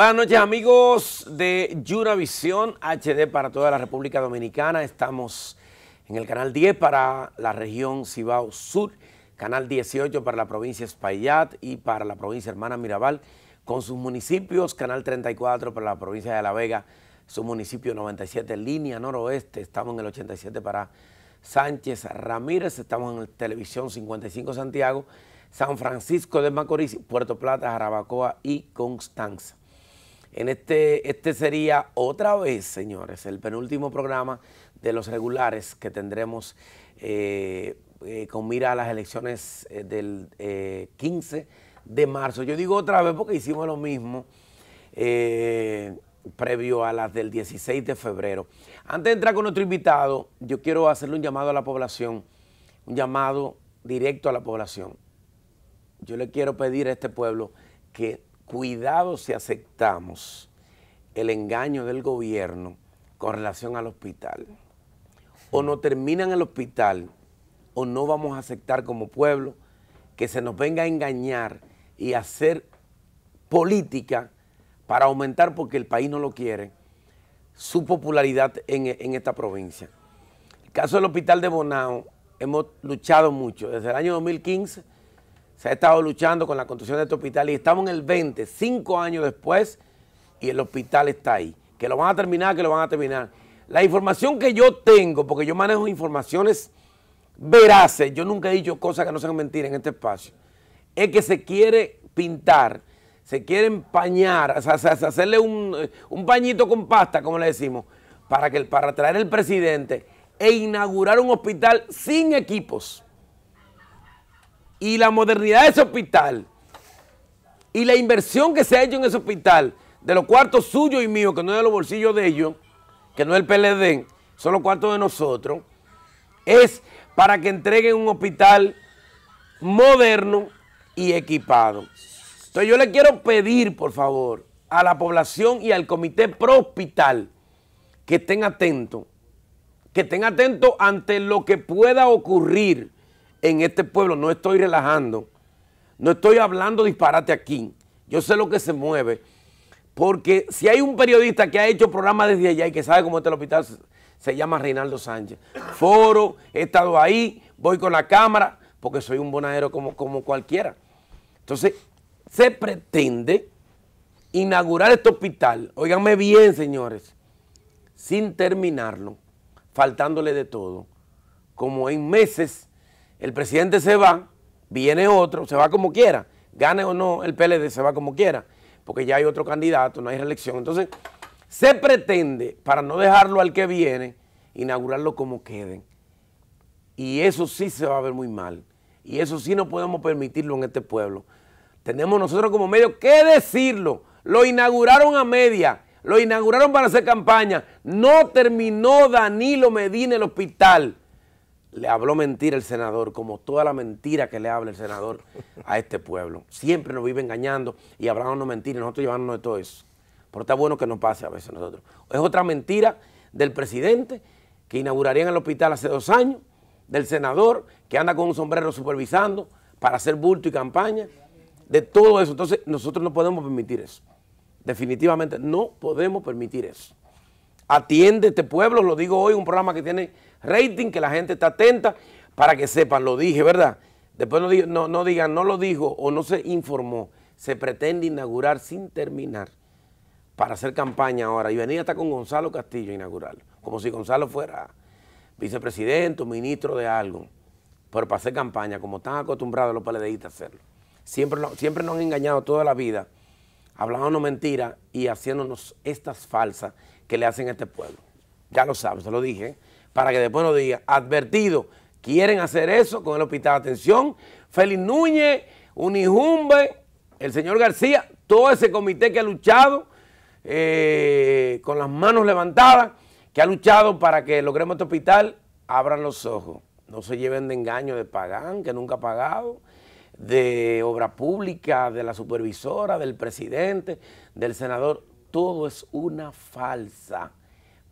Buenas noches amigos de Visión HD para toda la República Dominicana. Estamos en el canal 10 para la región Cibao Sur, canal 18 para la provincia Espaillat y para la provincia Hermana Mirabal con sus municipios, canal 34 para la provincia de La Vega, su municipio 97, línea noroeste, estamos en el 87 para Sánchez Ramírez, estamos en Televisión 55 Santiago, San Francisco de Macorís, Puerto Plata, Jarabacoa y Constanza este, este sería otra vez, señores, el penúltimo programa de los regulares que tendremos eh, eh, con mira a las elecciones eh, del 15 de marzo. Yo digo otra vez porque hicimos lo mismo previo a las del 16 de febrero. Antes de entrar con nuestro invitado, yo quiero hacerle un llamado a la población, un llamado directo a la población. Yo le quiero pedir a este pueblo que Cuidado si aceptamos el engaño del gobierno con relación al hospital. O no terminan el hospital o no vamos a aceptar como pueblo que se nos venga a engañar y hacer política para aumentar, porque el país no lo quiere, su popularidad en, en esta provincia. El caso del hospital de Bonao, hemos luchado mucho. Desde el año 2015 se ha estado luchando con la construcción de este hospital y estamos en el 20, cinco años después, y el hospital está ahí. Que lo van a terminar, que lo van a terminar. La información que yo tengo, porque yo manejo informaciones veraces, yo nunca he dicho cosas que no sean mentiras en este espacio, es que se quiere pintar, se quiere empañar, hacerle un, un pañito con pasta, como le decimos, para, que, para traer el presidente e inaugurar un hospital sin equipos y la modernidad de ese hospital y la inversión que se ha hecho en ese hospital, de los cuartos suyos y míos, que no es de los bolsillos de ellos, que no es el PLD, son los cuartos de nosotros, es para que entreguen un hospital moderno y equipado. Entonces yo le quiero pedir, por favor, a la población y al comité pro-hospital que estén atentos, que estén atentos ante lo que pueda ocurrir en este pueblo, no estoy relajando, no estoy hablando disparate aquí, yo sé lo que se mueve, porque si hay un periodista que ha hecho programas desde allá y que sabe cómo está el hospital, se llama Reinaldo Sánchez. Foro, he estado ahí, voy con la cámara, porque soy un bonadero como, como cualquiera. Entonces, se pretende inaugurar este hospital, óiganme bien señores, sin terminarlo, faltándole de todo, como en meses el presidente se va, viene otro, se va como quiera. Gane o no el PLD, se va como quiera. Porque ya hay otro candidato, no hay reelección. Entonces, se pretende, para no dejarlo al que viene, inaugurarlo como queden. Y eso sí se va a ver muy mal. Y eso sí no podemos permitirlo en este pueblo. Tenemos nosotros como medio que decirlo. Lo inauguraron a media, lo inauguraron para hacer campaña. No terminó Danilo Medina el hospital le habló mentira el senador, como toda la mentira que le habla el senador a este pueblo. Siempre nos vive engañando y hablándonos mentiras, nosotros llevándonos de todo eso. Pero está bueno que nos pase a veces nosotros. Es otra mentira del presidente que inauguraría en el hospital hace dos años, del senador que anda con un sombrero supervisando para hacer bulto y campaña, de todo eso. Entonces nosotros no podemos permitir eso. Definitivamente no podemos permitir eso. Atiende este pueblo, lo digo hoy, un programa que tiene rating, que la gente está atenta para que sepan, lo dije, ¿verdad? Después no, digan, no lo dijo o no se informó. Se pretende inaugurar sin terminar para hacer campaña ahora y venía hasta con Gonzalo Castillo a inaugurarlo, como si Gonzalo fuera vicepresidente o ministro de algo, pero para hacer campaña, como están acostumbrados los paledeístas a hacerlo. Siempre, siempre nos han engañado toda la vida, hablándonos mentiras y haciéndonos estas falsas que le hacen a este pueblo. Ya lo sabes, se lo dije. ¿eh? para que después nos diga, advertido, quieren hacer eso con el hospital. Atención, Félix Núñez, Unijumbe, el señor García, todo ese comité que ha luchado eh, con las manos levantadas, que ha luchado para que logremos este hospital, abran los ojos. No se lleven de engaño de Pagán, que nunca ha pagado, de obra pública, de la supervisora, del presidente, del senador. Todo es una falsa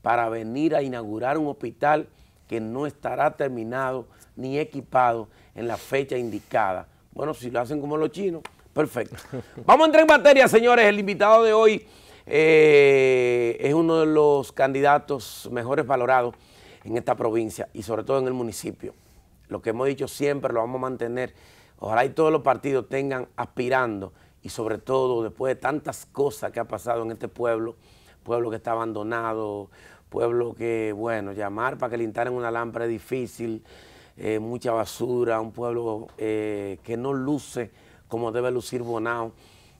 para venir a inaugurar un hospital que no estará terminado ni equipado en la fecha indicada. Bueno, si lo hacen como los chinos, perfecto. Vamos a entrar en materia, señores. El invitado de hoy eh, es uno de los candidatos mejores valorados en esta provincia y sobre todo en el municipio. Lo que hemos dicho siempre lo vamos a mantener. Ojalá y todos los partidos tengan aspirando y sobre todo después de tantas cosas que ha pasado en este pueblo, pueblo que está abandonado, pueblo que, bueno, llamar para que instalen una lámpara es difícil, eh, mucha basura, un pueblo eh, que no luce como debe lucir Bonao.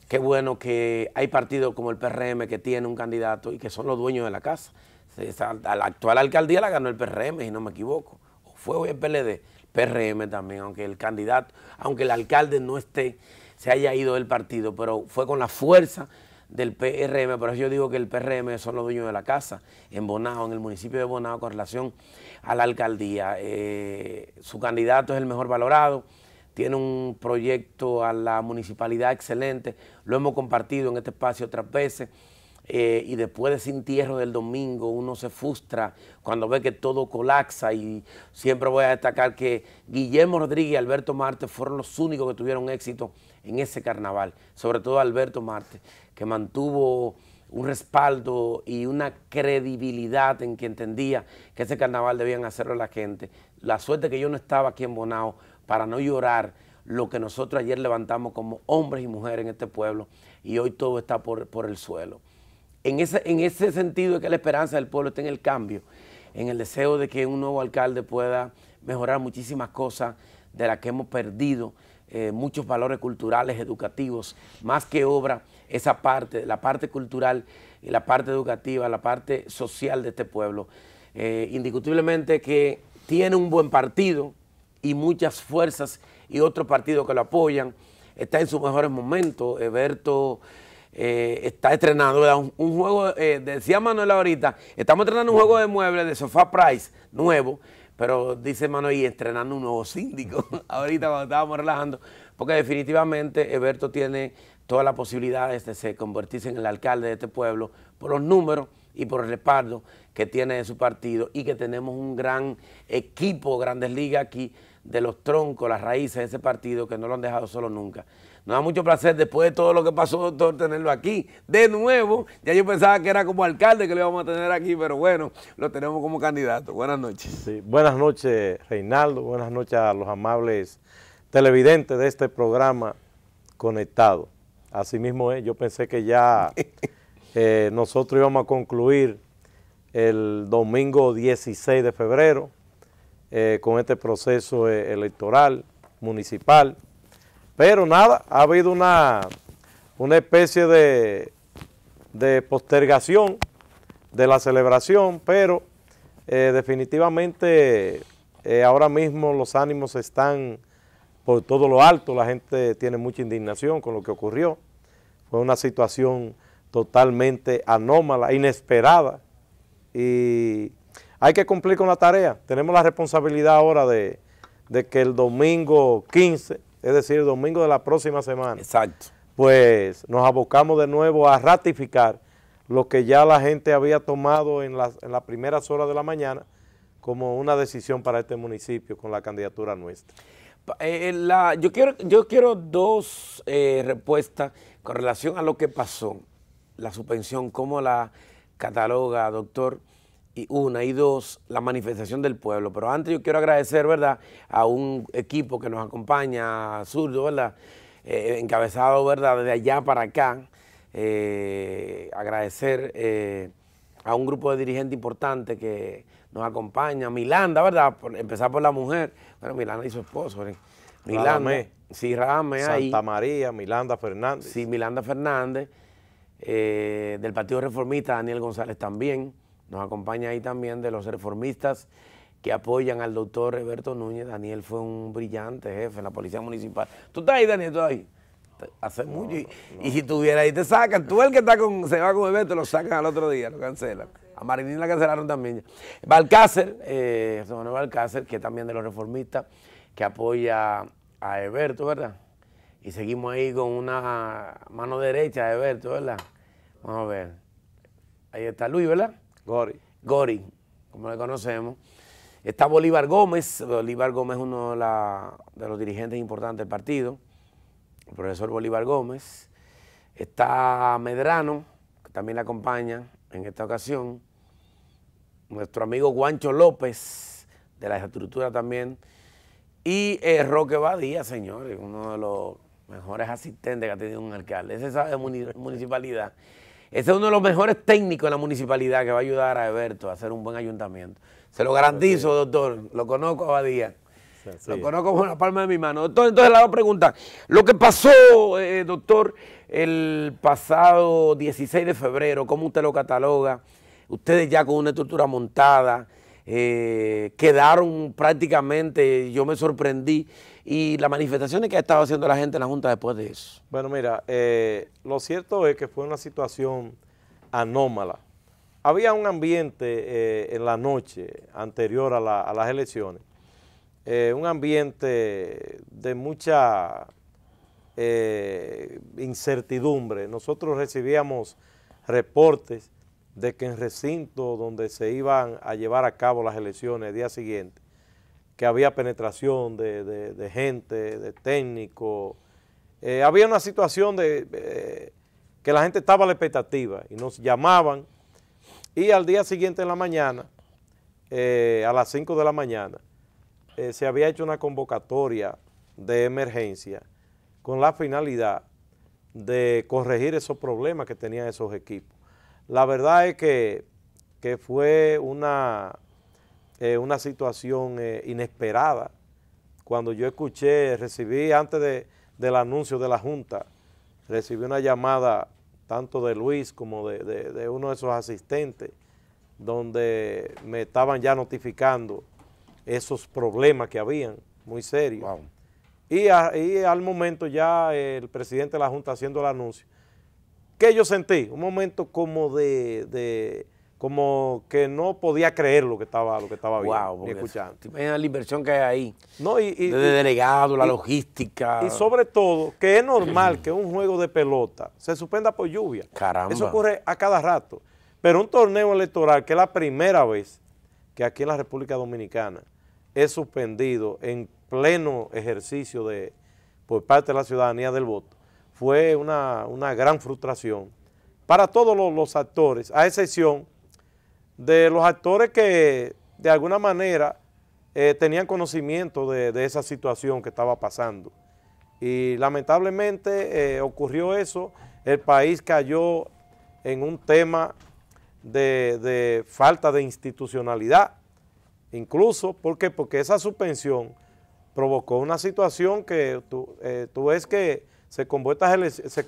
Qué bueno que hay partidos como el PRM que tiene un candidato y que son los dueños de la casa. a la actual alcaldía la ganó el PRM, si no me equivoco. O fue hoy el PLD, PRM también, aunque el candidato, aunque el alcalde no esté, se haya ido del partido, pero fue con la fuerza del PRM, pero yo digo que el PRM son los dueños de la casa en Bonao, en el municipio de Bonao, con relación a la alcaldía. Eh, su candidato es el mejor valorado, tiene un proyecto a la municipalidad excelente, lo hemos compartido en este espacio otras veces. Eh, y después de ese entierro del domingo uno se frustra cuando ve que todo colapsa y siempre voy a destacar que Guillermo Rodríguez y Alberto Marte fueron los únicos que tuvieron éxito en ese carnaval, sobre todo Alberto Marte, que mantuvo un respaldo y una credibilidad en que entendía que ese carnaval debían hacerlo la gente. La suerte que yo no estaba aquí en Bonao para no llorar lo que nosotros ayer levantamos como hombres y mujeres en este pueblo y hoy todo está por, el suelo. En ese, en ese sentido es que la esperanza del pueblo está en el cambio, en el deseo de que un nuevo alcalde pueda mejorar muchísimas cosas de las que hemos perdido eh, muchos valores culturales, educativos, más que obra, esa parte, la parte cultural y eh, la parte educativa, la parte social de este pueblo. Eh, indiscutiblemente que tiene un buen partido y muchas fuerzas y otros partidos que lo apoyan. Está en sus mejores momentos. Eberto está estrenando un, un, juego, decía Manuel ahorita, estamos estrenando un juego de muebles de Sofá Price nuevo pero dice Manuel, y estrenando un nuevo síndico, ahorita cuando estábamos relajando, porque definitivamente Eberto tiene todas las posibilidades de se convertirse en el alcalde de este pueblo por los números y por el respaldo que tiene de su partido y que tenemos un gran equipo, grandes ligas aquí, de los troncos, las raíces de ese partido que no lo han dejado solo nunca. Nos da mucho placer después de todo lo que pasó, doctor, tenerlo aquí. De nuevo, ya yo pensaba que era como alcalde que lo íbamos a tener aquí, pero bueno, lo tenemos como candidato. Buenas noches. buenas noches, Reinaldo. Buenas noches a los amables televidentes de este programa conectado. asimismo yo pensé que ya eh, nosotros íbamos a concluir el domingo 16 de febrero eh, con este proceso eh, electoral municipal pero nada, ha habido una, especie de, postergación de la celebración, pero eh, definitivamente eh, ahora mismo los ánimos están por todo lo alto, la gente tiene mucha indignación con lo que ocurrió, fue una situación totalmente anómala, inesperada, y hay que cumplir con la tarea, tenemos la responsabilidad ahora de, de que el domingo 15 es decir, domingo de la próxima semana. Exacto. Pues nos abocamos de nuevo a ratificar lo que ya la gente había tomado en las, en las primeras horas de la mañana como una decisión para este municipio con la candidatura nuestra. Eh, eh, yo, quiero, yo quiero dos eh, respuestas con relación a lo que pasó, la suspensión, cómo la cataloga, doctor y una y dos, la manifestación del pueblo. Pero antes yo quiero agradecer, ¿verdad?, a un equipo que nos acompaña, Zurdo, ¿verdad?, eh, encabezado, ¿verdad?, desde allá para acá. Eh, agradecer eh, a un grupo de dirigentes importantes que nos acompaña. Milanda, ¿verdad?, por, empezar por la mujer. Bueno, Milanda y su esposo, Milanda. Sí, Santa María, Milanda Fernández. Sí, Milanda Fernández. del Partido Reformista, Daniel González también. Nos acompaña ahí también de los reformistas que apoyan al doctor Roberto Núñez. Daniel fue un brillante jefe en la Policía Municipal. ¿Tú estás ahí, Daniel? ¿Tú estás ahí? Hace mucho. Y, si estuviera ahí, te sacan. Tú el que está con, se va con Roberto, lo sacan al otro día, lo cancelan. A Marinín la cancelaron también. Valcácer eh, José que es también de los reformistas, que apoya a Eberto, ¿verdad? Y seguimos ahí con una mano derecha de Eberto, ¿verdad? Vamos a ver. Ahí está Luis, ¿verdad? Gori. como le conocemos. Está Bolívar Gómez. Bolívar Gómez es uno de, los dirigentes importantes del partido. El profesor Bolívar Gómez. Está Medrano, que también le acompaña en esta ocasión. Nuestro amigo Guancho López, de la estructura también. Y eh, Roque Badía, señores, uno de los mejores asistentes que ha tenido un alcalde. Ese sabe municipalidad. Ese es uno de los mejores técnicos de la municipalidad que va a ayudar a Alberto a hacer un buen ayuntamiento. Se lo garantizo, doctor. Lo conozco a día. Lo conozco con la palma de mi mano. entonces le a pregunta. Lo que pasó, eh, doctor, el pasado 16 de febrero, ¿cómo usted lo cataloga? Ustedes ya con una estructura montada, eh, quedaron prácticamente, yo me sorprendí, y las manifestaciones que ha estado haciendo la gente en la Junta después de eso. Bueno, mira, eh, lo cierto es que fue una situación anómala. Había un ambiente eh, en la noche anterior a, las elecciones, eh, un ambiente de mucha incertidumbre. Nosotros recibíamos reportes de que en recinto donde se iban a llevar a cabo las elecciones el día siguiente, que había penetración de, gente, de técnico. Eh, había una situación de eh, que la gente estaba a la expectativa y nos llamaban y al día siguiente en la mañana, eh, a las 5 de la mañana, se había hecho una convocatoria de emergencia con la finalidad de corregir esos problemas que tenían esos equipos. La verdad es que fue una eh, una situación eh, inesperada. Cuando yo escuché, recibí antes del anuncio de la Junta, recibí una llamada tanto de Luis como de, uno de sus asistentes, donde me estaban ya notificando esos problemas que habían, muy serios. Y, al momento ya el presidente de la Junta haciendo el anuncio, ¿Qué yo sentí? Un momento como de como que no podía creer lo que estaba, lo que estaba viendo wow, escuchando. la inversión que hay ahí. No, y, Desde delegado, la logística. Y sobre todo, que es normal que un juego de pelota se suspenda por lluvia. Caramba. Eso ocurre a cada rato. Pero un torneo electoral, que es la primera vez que aquí en la República Dominicana es suspendido en pleno ejercicio de, por parte de la ciudadanía del voto, fue una, gran frustración para todos los actores, a excepción de los actores que de alguna manera eh, tenían conocimiento de, esa situación que estaba pasando. Y lamentablemente eh, ocurrió eso, el país cayó en un tema de, falta de institucionalidad, incluso, ¿por qué? Porque esa suspensión provocó una situación que tú, eh, tú ves que se, se,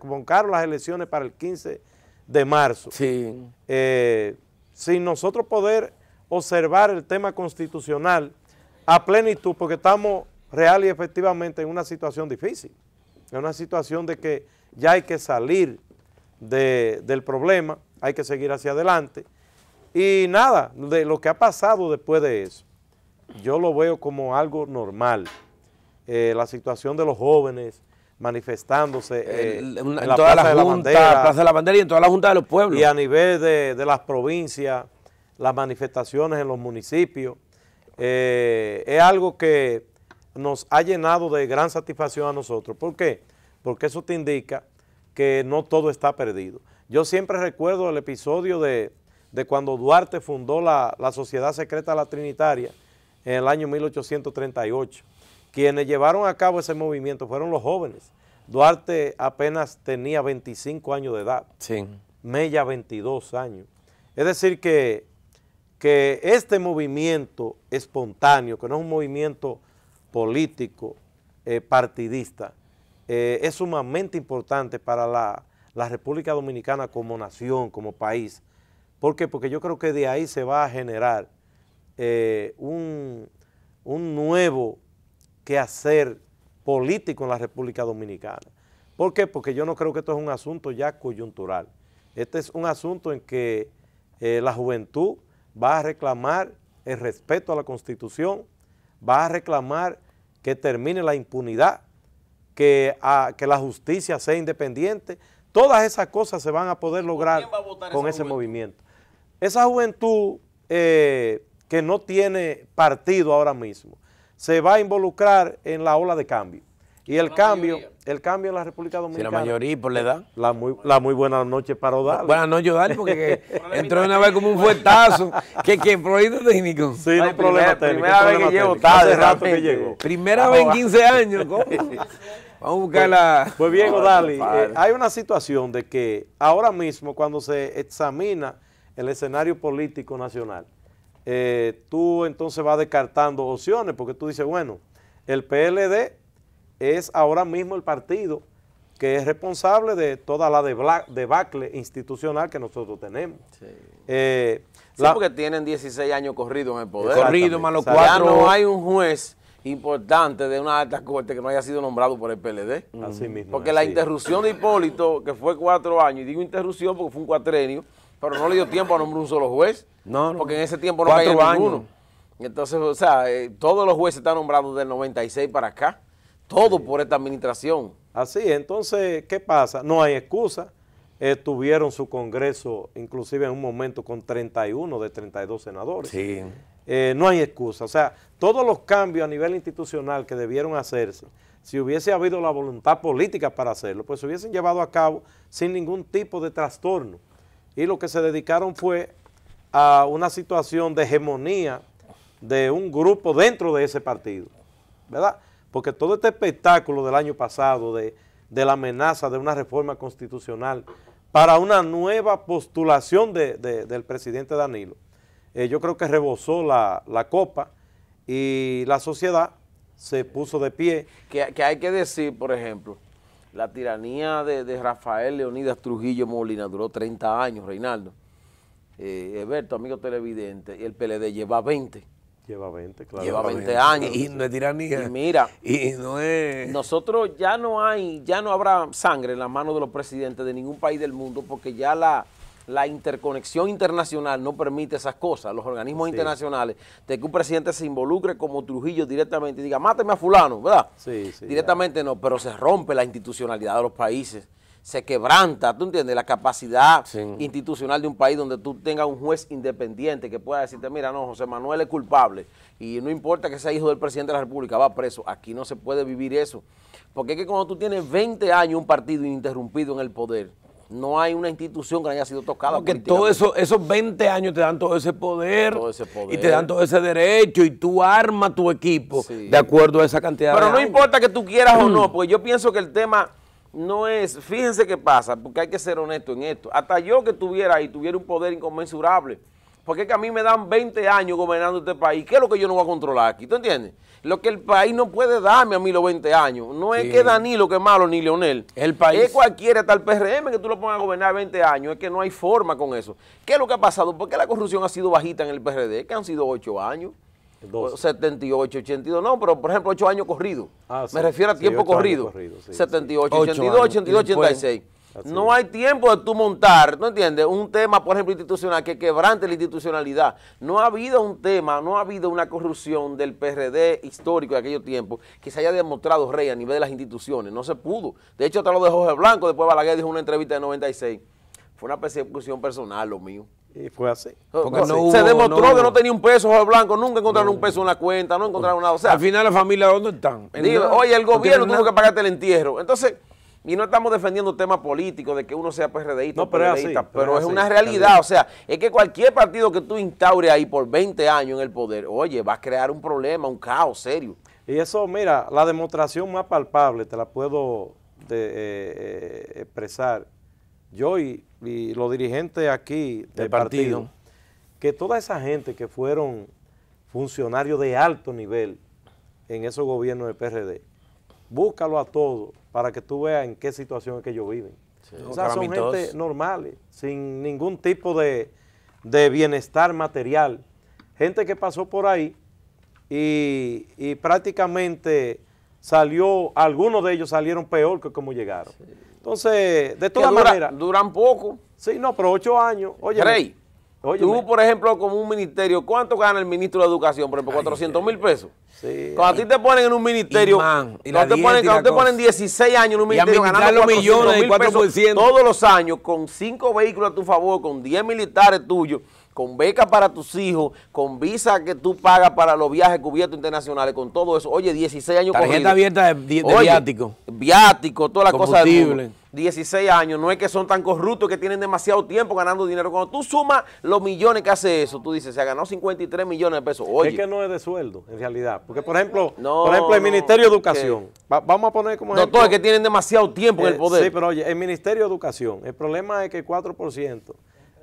convocaron las elecciones para el 15 de marzo. Sí. Eh, sin nosotros poder observar el tema constitucional a plenitud, porque estamos real y efectivamente en una situación difícil, en una situación de que ya hay que salir del problema, hay que seguir hacia adelante. Y nada, de lo que ha pasado después de eso, yo lo veo como algo normal. Eh, la situación de los jóvenes, manifestándose en, eh, la, Plaza, la, de la Bandera, y en toda la Junta de los Pueblos. Y a nivel de, las provincias, las manifestaciones en los municipios. Eh, es algo que nos ha llenado de gran satisfacción a nosotros. ¿Por qué? Porque eso te indica que no todo está perdido. Yo siempre recuerdo el episodio de, cuando Duarte fundó la, Sociedad Secreta La Trinitaria en el año 1838 quienes llevaron a cabo ese movimiento fueron los jóvenes. Duarte apenas tenía 25 años de edad. Sí. Mella 22 años. Es decir que, que este movimiento espontáneo, que no es un movimiento político, eh, partidista, eh, es sumamente importante para la, República Dominicana como nación, como país. ¿Por qué? Porque yo creo que de ahí se va a generar eh, un, un, nuevo hacer político en la República Dominicana. ¿Por qué? Porque yo no creo que esto es un asunto ya coyuntural. Este es un asunto en que eh, la juventud va a reclamar el respeto a la Constitución, va a reclamar que termine la impunidad, que, ah, que la justicia sea independiente. Todas esas cosas se van a poder lograr con ese movimiento. Esa juventud eh, que no tiene partido ahora mismo, se va a involucrar en la ola de cambio. Y el cambio, el cambio en la República Dominicana. Si la mayoría por la edad. La muy, la muy buena noche para Odal. Buenas noches, Odal, porque entró una vez como un fuertazo. que, que problema técnico. Sí, no hay problema técnico. Primera vez que llevo tarde. rato que llegó. Primera vez en 15 años. ¿cómo? Vamos a buscar la... Pues, pues bien, Odal, eh, hay una situación de que ahora mismo cuando se examina el escenario político nacional, eh, tú entonces vas descartando opciones, porque tú dices, bueno, el PLD es ahora mismo el partido que es responsable de toda la debacle institucional que nosotros tenemos. Sí. Eh, porque tienen 16 años corridos en el poder. Corridos, malo, Ya no hay un juez importante de una alta corte que no haya sido nombrado por el PLD. Así mismo. Porque la interrupción de Hipólito, que fue cuatro años, y digo interrupción porque fue un cuatrenio, pero no le dio tiempo a nombrar un solo juez. No, Porque en ese tiempo no había ninguno. Entonces, o sea, eh, todos los jueces están nombrados del 96 para acá. Todo por esta administración. Así Entonces, ¿qué pasa? No hay excusa. Estuvieron tuvieron su congreso, inclusive en un momento, con 31 de 32 senadores. Sí. Eh, no hay excusa. O sea, todos los cambios a nivel institucional que debieron hacerse, si hubiese habido la voluntad política para hacerlo, pues se hubiesen llevado a cabo sin ningún tipo de trastorno y lo que se dedicaron fue a una situación de hegemonía de un grupo dentro de ese partido, ¿verdad? Porque todo este espectáculo del año pasado de, la amenaza de una reforma constitucional para una nueva postulación del presidente Danilo, eh, yo creo que rebosó la, copa y la sociedad se puso de pie. Que, que hay que decir, por ejemplo, la tiranía de, Rafael Leonidas Trujillo Molina duró 30 años, Reinaldo. Eh, Eberto, amigo televidente, el PLD lleva 20. Lleva 20, claro. Lleva 20 años. Y no es tiranía. Y mira. Y no es... Nosotros ya no hay, ya no habrá sangre en las manos de los presidentes de ningún país del mundo porque ya la la interconexión internacional no permite esas cosas, los organismos internacionales, de que un presidente se involucre como Trujillo directamente y diga, máteme a fulano, ¿verdad? Sí, sí. Directamente no, pero se rompe la institucionalidad de los países, se quebranta, ¿tú entiendes? La capacidad institucional de un país donde tú tengas un juez independiente que pueda decirte, mira, no, José Manuel es culpable y no importa que sea hijo del presidente de la República, va preso. Aquí no se puede vivir eso. Porque es que cuando tú tienes 20 años un partido ininterrumpido en el poder, no hay una institución que haya sido tocada. Porque todos eso, esos 20 años te dan todo ese, poder, y te dan todo ese derecho y tú armas tu equipo de acuerdo a esa cantidad Pero no importa que tú quieras o no, porque yo pienso que el tema no es, fíjense qué pasa, porque hay que ser honesto en esto. Hasta yo que tuviera ahí, tuviera un poder inconmensurable, porque es que a mí me dan 20 años gobernando este país, ¿qué es lo que yo no voy a controlar aquí? ¿Tú entiendes? lo que el país no puede darme a mí los 20 años. No es que Danilo que es malo ni Leonel. El país. Es cualquiera, tal PRM que tú lo pongas a gobernar 20 años. Es que no hay forma con eso. ¿Qué es lo que ha pasado? ¿Por qué la corrupción ha sido bajita en el PRD? Que han sido 8 años. 78, 82, no, pero por ejemplo 8 años corridos. Ah, Me refiero a tiempo corrido. 78, 82, 82 86. No hay tiempo de tú montar, ¿no entiendes? Un tema, por ejemplo, institucional que quebrante la institucionalidad. No ha habido un tema, no ha habido una corrupción del PRD histórico de aquellos tiempos que se haya demostrado rey a nivel de las instituciones. No se pudo. De hecho, hasta lo de Jorge Blanco, después Balaguer dijo una entrevista de 96. Fue una persecución personal lo mío. Y fue así. Porque se demostró que no tenía un peso Jorge Blanco, nunca encontraron un peso en la cuenta, no encontraron nada. al final la familia, ¿dónde están? oye, el gobierno tuvo que pagarte el entierro. Entonces... Y no estamos defendiendo temas políticos de que uno sea PRDista no, o PRDista, pero, es, una realidad. O sea, es que cualquier partido que tú instaures ahí por 20 años en el poder, oye, va a crear un problema, un caos serio. Y eso, mira, la demostración más palpable, te la puedo eh, eh, expresar, yo y, los dirigentes aquí del, partido, partido, que toda esa gente que fueron funcionarios de alto nivel en esos gobiernos del PRD, búscalo a todos para que tú veas en qué situación es que ellos viven. o sea, son gente normales, sin ningún tipo de, bienestar material. Gente que pasó por ahí y, prácticamente salió, algunos de ellos salieron peor que como llegaron. Entonces, de todas maneras... duran poco. Sí, no, pero ocho años. Oye, Tú, por ejemplo, como un ministerio, ¿cuánto gana el ministro de Educación? Por ejemplo, 400 mil pesos. Sí, cuando a ti te ponen en un ministerio, cuando, te ponen, 16 años en un ministerio ganando 400 millones, pesos todos los años, con 5 vehículos a tu favor, con 10 militares tuyos, con beca para tus hijos, con visa que tú pagas para los viajes cubiertos internacionales, con todo eso. Oye, 16 años Tarjeta abierta de, viático. Viático, toda la cosas. de. 16 años, no es que son tan corruptos que tienen demasiado tiempo ganando dinero. Cuando tú sumas los millones que hace eso, tú dices, se ha ganado 53 millones de pesos. Oye. Es que no es de sueldo, en realidad. Porque, por ejemplo, ejemplo el Ministerio de Educación, vamos a poner como ejemplo... No, es que tienen demasiado tiempo en el eh, poder. Sí, pero oye, el Ministerio de Educación, el problema es que el 4%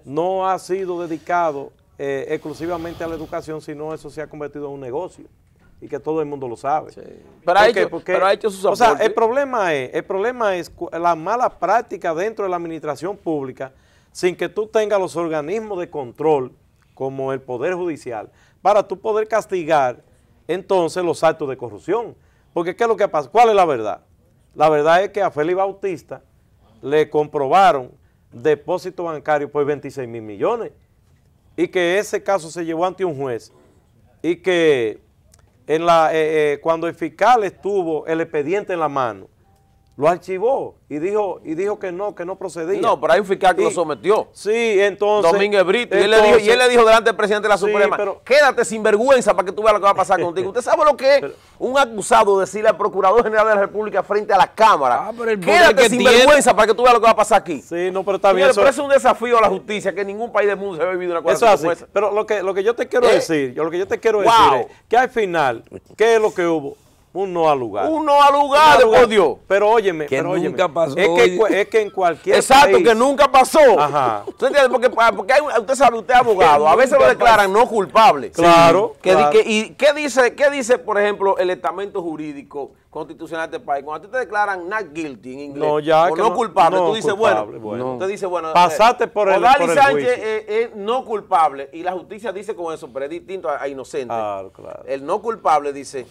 no ha sido dedicado eh, exclusivamente a la educación, sino eso se ha convertido en un negocio y que todo el mundo lo sabe. Pero, hay hecho, porque, pero hecho O sea, el problema, es, el problema es la mala práctica dentro de la administración pública sin que tú tengas los organismos de control como el Poder Judicial para tú poder castigar entonces los actos de corrupción. Porque ¿qué es lo que pasa? ¿Cuál es la verdad? La verdad es que a Félix Bautista le comprobaron depósito bancario por 26 mil millones y que ese caso se llevó ante un juez y que en la, eh, eh, cuando el fiscal estuvo el expediente en la mano, lo archivó y dijo y dijo que no, que no procedía. No, pero hay un fiscal que lo sometió. Sí, entonces. Domínguez Brito. y, él le dijo, delante del presidente de la Suprema, quédate sin vergüenza para que tú veas lo que va a pasar contigo. ¿Usted sabe lo que es un acusado decirle al Procurador General de la República frente a la Cámara? Ah, quédate sin vergüenza para que tú veas lo que va a pasar aquí. Sí, no, pero está bien. es un desafío a la justicia que ningún país del mundo se ha vivido una cosa eso así. Pero lo que, lo que yo te quiero ¿Eh? decir, yo, lo que yo te quiero decir es que al final, ¿qué es lo que hubo? Un no al lugar. Un no al lugar, Dios. Pero óyeme, que nunca pasó. Es que, en cualquier Exacto, que nunca pasó. Ajá. ¿Usted Porque, ah, porque usted sabe, usted es abogado. A veces lo declaran no culpable. Claro. ¿Y qué dice, qué dice, por ejemplo, el estamento jurídico constitucional de este país? Cuando a te declaran not guilty en inglés. No, ya. O no, culpable. tú dices, bueno. dice, eh, bueno. Pasaste por el, por el Sánchez es no culpable. Y la justicia dice con eso, pero es distinto a, a inocente. Claro, claro. El no culpable dice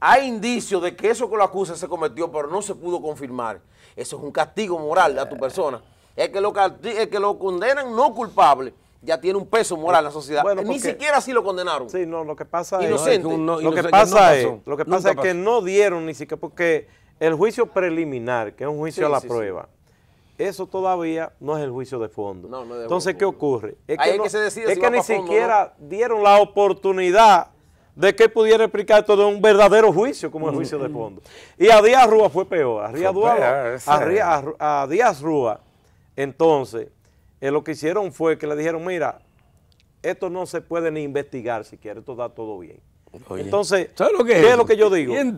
hay indicios de que eso que lo acusa se cometió, pero no se pudo confirmar. Eso es un castigo moral a tu persona. Es que lo, que lo condenan no culpable ya tiene un peso moral en la sociedad. Bueno, Ni siquiera así lo condenaron. Sí, no, lo que pasa es, que, no dieron ni siquiera, porque el juicio preliminar, que es un juicio a la prueba, eso todavía no es el juicio de fondo. Entonces, ¿qué ocurre? Es que, ni siquiera dieron la oportunidad de que pudiera explicar todo un verdadero juicio como el mm, juicio de mm. fondo. Y a Díaz Rúa fue peor. A, Díaz Rúa, a, Díaz Rúa, entonces, eh, lo que hicieron fue que le dijeron, mira, esto no se puede ni investigar siquiera, esto da todo bien. Entonces, ¿sabes lo que ¿qué es, lo que yo digo? En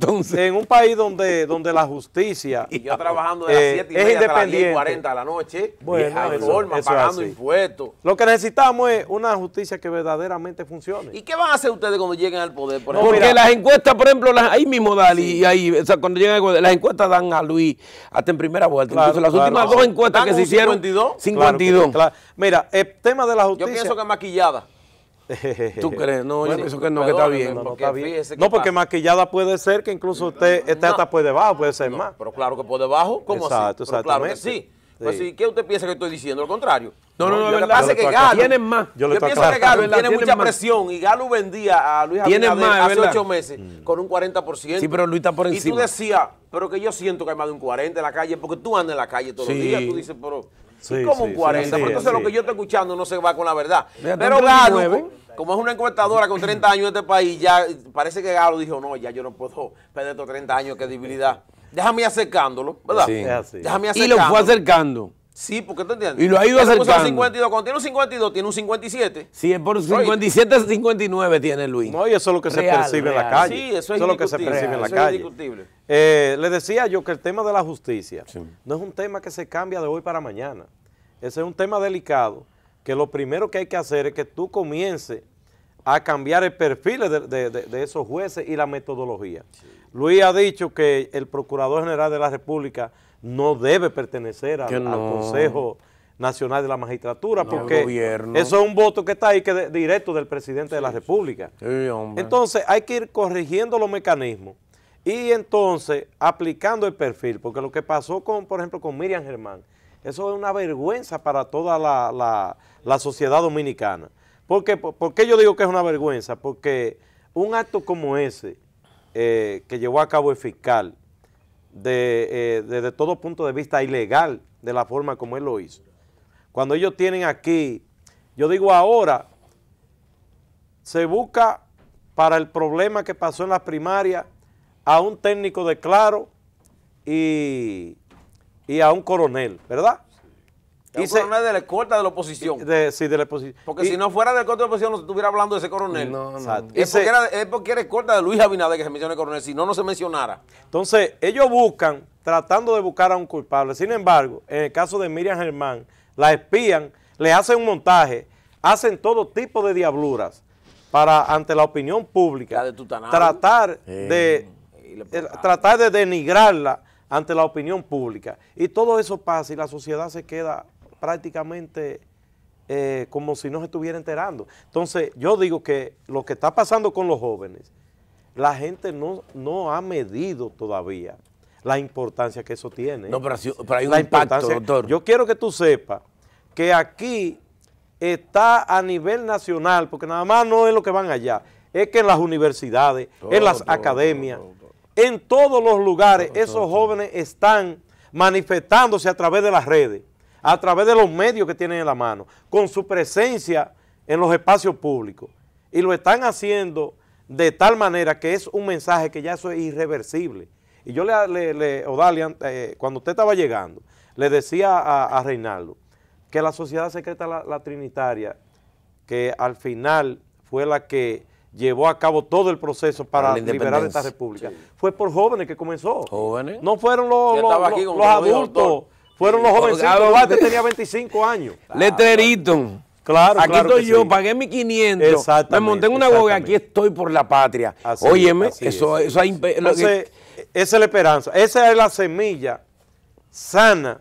un país donde, la justicia y yo trabajando de las 7 eh, y media hasta las y 40 de la noche, bueno, eso, forma, pagando impuestos. Lo que necesitamos es una justicia que verdaderamente funcione. ¿Y qué van a hacer ustedes cuando lleguen al poder? Porque las encuestas, por ejemplo, las, ahí mismo Dali, y ahí, o sea, cuando llegan al poder, las encuestas dan a Luis hasta en primera vuelta. Incluso las últimas dos encuestas que se hicieron. 52. 52. Mira, el tema de la justicia. Yo pienso que es maquillada. ¿Tú crees? No, bueno, yo pienso que no, que está bien. No, porque, no, está bien. porque maquillada puede ser que incluso mm, usted esté no, hasta por debajo, puede ser más. Pero claro que por debajo, ¿cómo Exacto, así? Exacto, claro que sí. Sí. Pues ¿qué usted piensa que estoy diciendo? Lo contrario. No, no, no, Lo que pasa es que Galo. tiene más. Yo, le pienso piensa que Galo tiene mucha presión y Galo vendía a Luis Abinader más, hace ocho meses mm. con un 40%. Sí, pero Luis está por encima. Y tú decías, pero que yo siento que hay más de un 40 en la calle porque tú andas en la calle todos los días. Tú dices, pero como un 40. entonces lo que yo estoy escuchando no se va con la verdad. pero Galo, como es una encuestadora con 30 años en este país, ya parece que Galo dijo, no, ya yo no puedo perder estos 30 años, de debilidad. Déjame acercándolo, ¿verdad? Sí, Déjame acercándolo. Y lo fue acercando. Sí, porque tú entiendes. Y lo ha ido acercando. 52, cuando tiene un 52, tiene un 57. Sí, por 57, 59 tiene Luis. No, y eso es lo que se percibe en la calle. Sí, eso es, lo que se percibe en la eso Es indiscutible. Eh, le decía yo que el tema de la justicia no es un tema que se cambia de hoy para mañana. Ese es un tema delicado, que lo primero que hay que hacer es que tú comiences a cambiar el perfil de, esos jueces y la metodología. Luis ha dicho que el Procurador General de la República no debe pertenecer al, Consejo Nacional de la Magistratura, porque eso es un voto que está ahí que directo del presidente de la República. entonces hay que ir corrigiendo los mecanismos y entonces aplicando el perfil, porque lo que pasó con, por ejemplo, con Miriam Germán, eso es una vergüenza para toda la, sociedad dominicana. Porque, ¿Por qué yo digo que es una vergüenza? Porque un acto como ese eh, que llevó a cabo el fiscal, de, desde eh, todo punto de vista ilegal de la forma como él lo hizo. Cuando ellos tienen aquí, yo digo ahora, se busca para el problema que pasó en la primaria a un técnico de Claro y, y a un coronel, ¿verdad? y coronel de la escolta de la oposición. sí, de la oposición. Porque si no fuera de la de la oposición, no se estuviera hablando de ese coronel. No, no. Es, porque era, es porque escolta de Luis Abinader que se menciona el coronel, si no, no se mencionara. Entonces, ellos buscan, tratando de buscar a un culpable. Sin embargo, en el caso de Miriam Germán, la espían, le hacen un montaje, hacen todo tipo de diabluras para, ante la opinión pública, tratar, de, eh, eh, tratar de denigrarla ante la opinión pública. Y todo eso pasa y la sociedad se queda prácticamente eh, como si no se estuviera enterando. Entonces, yo digo que lo que está pasando con los jóvenes, la gente no, no ha medido todavía la importancia que eso tiene. No, pero, hay un impacto, doctor. Yo quiero que tú sepas que aquí está a nivel nacional, porque nada más no es lo que van allá, es que en las universidades, en las academias, en todos los lugares, esos jóvenes están manifestándose a través de las redes a través de los medios que tienen en la mano, con su presencia en los espacios públicos. Y lo están haciendo de tal manera que es un mensaje que ya eso es irreversible. Y yo le, le, Odalia, eh, cuando usted estaba llegando, le decía a, Reinaldo que la sociedad secreta la, trinitaria, que al final fue la que llevó a cabo todo el proceso para, liberar esta república. Fue por jóvenes que comenzó. Jóvenes. No fueron los, los adultos fueron los jóvenes. Bate tenía 25 años. Letrerito. Claro, aquí estoy yo, pagué mi 500, me monté en una y aquí estoy por la patria. Óyeme, eso, es. esa es la esperanza, esa es la semilla sana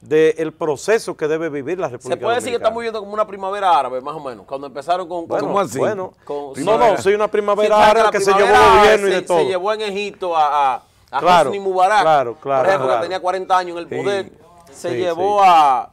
del proceso que debe vivir la República Se puede decir que estamos viviendo como una primavera árabe, más o menos, cuando empezaron con... Bueno, Bueno, no, no, soy una primavera árabe que se llevó el gobierno y de todo. Se llevó en Egipto a, a, Hosni Mubarak, claro, claro, por ejemplo, que tenía 40 años en el poder se llevó a...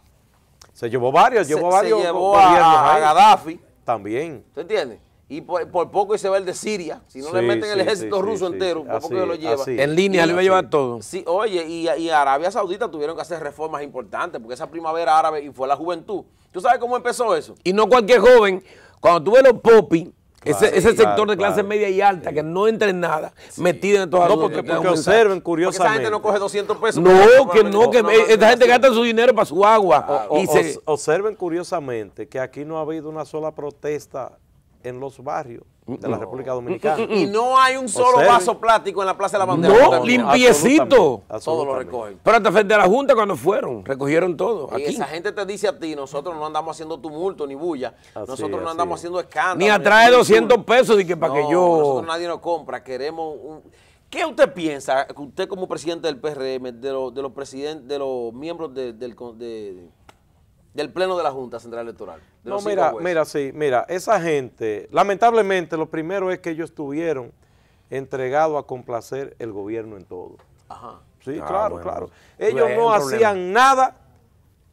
Se llevó varios, se, llevó varios. Se llevó a, Gaddafi. También. ¿Tú entiendes? Y por, poco se va el de Siria. Si no le meten el ejército ruso entero, por poco lo lleva. En línea, le iba a llevar todo. Sí, oye, y, Arabia Saudita tuvieron que hacer reformas importantes, porque esa primavera árabe y fue la juventud. ¿Tú sabes cómo empezó eso? Y no cualquier joven. Cuando tuve los popis, ese, sector de clase media y alta que no entra en nada, metido en todas No, porque, observen, curiosamente. gente no coge 200 pesos. No, que no, que esta gente gasta su dinero para su agua. Ah, observen, curiosamente, que aquí no ha habido una sola protesta en los barrios de la República Dominicana. Y no hay un solo vaso plástico en la Plaza de la Bandera. No, limpiecito. Todo lo recogen. Pero hasta frente a la Junta cuando fueron, recogieron todo. Y esa gente te dice a ti, nosotros no andamos haciendo tumulto ni bulla, nosotros no andamos haciendo escándalo. Ni atrae 200 pesos y que para que yo... Nosotros nadie nos compra, queremos... Un... ¿Qué usted piensa, usted como presidente del PRM, de, los presidentes, de los miembros del Pleno de la Junta Central Electoral? no, mira, mira, sí, mira, esa gente, lamentablemente lo primero es que ellos estuvieron entregados a complacer el gobierno en todo. Ajá. Sí, ah, claro, claro. Ellos no, hacían nada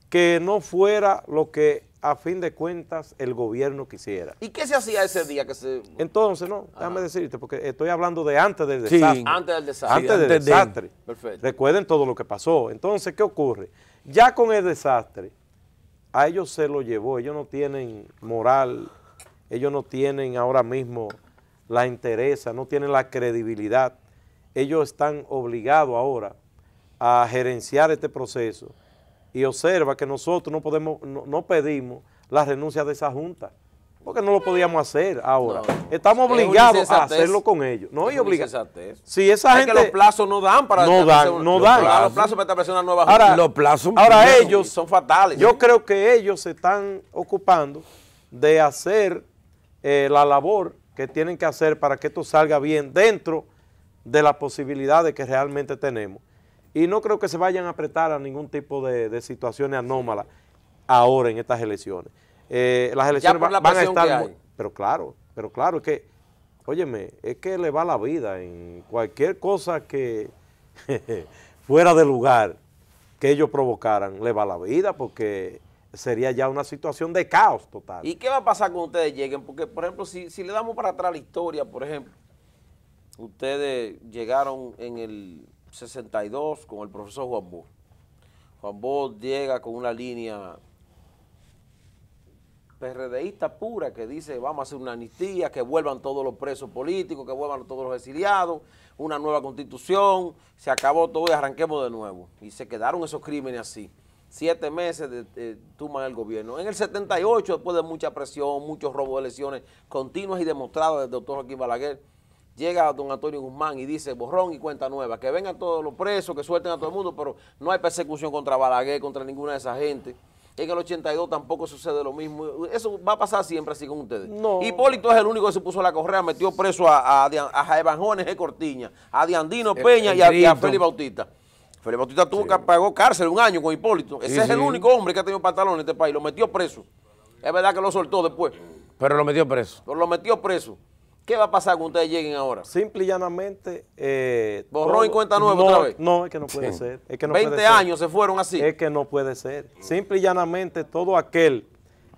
que no fuera lo que a fin de cuentas el gobierno quisiera. ¿Y qué se hacía ese día que se...? Entonces, no, déjame decirte, porque estoy hablando de antes del sí. desastre. Antes del desastre. Antes, del desastre. Perfecto. Recuerden todo lo que pasó. Entonces, ¿qué ocurre? Ya con el desastre, a ellos se lo llevó, ellos no tienen moral, ellos no tienen ahora mismo la interés, no tienen la credibilidad, ellos están obligados ahora a gerenciar este proceso y observa que nosotros no, podemos, no pedimos la renuncia de esa junta, porque no lo podíamos eh, hacer ahora. Estamos obligados a hacerlo con ellos. No, es y obligados. Si esa gente. los plazos no dan para. No dan, no los dan. Plazos, los plazos para establecer una nueva ahora, Los plazos. Ahora ellos. Son fatales. Yo creo que ellos se están ocupando de hacer eh, la labor que tienen que hacer para que esto salga bien dentro de las posibilidades que realmente tenemos. Y no creo que se vayan a apretar a ningún tipo de, de situaciones anómalas ahora en estas elecciones. Eh, las elecciones van a estar... Muy, pero claro, pero claro, es que, óyeme, es que le va la vida en cualquier cosa que fuera de lugar que ellos provocaran, le va la vida porque sería ya una situación de caos total. ¿Y qué va a pasar cuando ustedes lleguen? Porque, por ejemplo, si, le damos para atrás la historia, por ejemplo, ustedes llegaron en el 62 con el profesor Juan Bosch. Juan Bosch llega con una línea PRDista pura que dice vamos a hacer una amnistía, que vuelvan todos los presos políticos, que vuelvan todos los exiliados, una nueva constitución, se acabó todo y arranquemos de nuevo. Y se quedaron esos crímenes así. Siete meses de, tuman el gobierno. En el 78, después de mucha presión, muchos robos de elecciones continuas y demostradas del doctor Joaquín Balaguer, llega don Antonio Guzmán y dice borrón y cuenta nueva, que vengan todos los presos, que suelten a todo el mundo, pero no hay persecución contra Balaguer, contra ninguna de esas gente en el 82 tampoco sucede lo mismo. Eso va a pasar siempre así con ustedes. Hipólito es el único que se puso la correa, metió preso a, a, Jones de Cortiña, a Diandino eh, Peña y, a, Bautista. Félix Bautista tuvo que pagó cárcel un año con Hipólito. Ese es el único hombre que ha tenido pantalón en este país. Lo metió preso. Es verdad que lo soltó después. Pero lo metió preso. lo metió preso. ¿Qué va a pasar cuando ustedes lleguen ahora? Simple y llanamente. Eh, ¿Borrón y cuenta nueva no, otra vez? No, es que no puede ser. Es 20 años se fueron así. Es que no puede ser. Simple y llanamente, todo aquel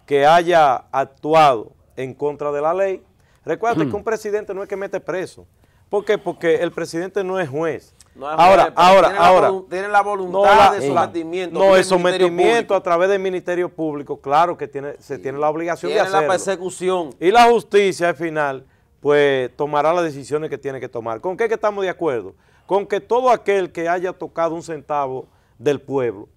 que haya actuado en contra de la ley. Recuerda que un mm. presidente no es que mete preso. ¿Por qué? Porque el presidente no es juez. No es ahora, juez, ahora, tiene ahora. La tiene la voluntad no de sometimiento. No, el sometimiento a través del Ministerio Público, claro que tiene, se tiene la obligación de hacerlo. Tiene la persecución. Y la justicia, al final, pues tomará las decisiones que tiene que tomar. ¿Con qué que estamos de acuerdo? Con que todo aquel que haya tocado un centavo del pueblo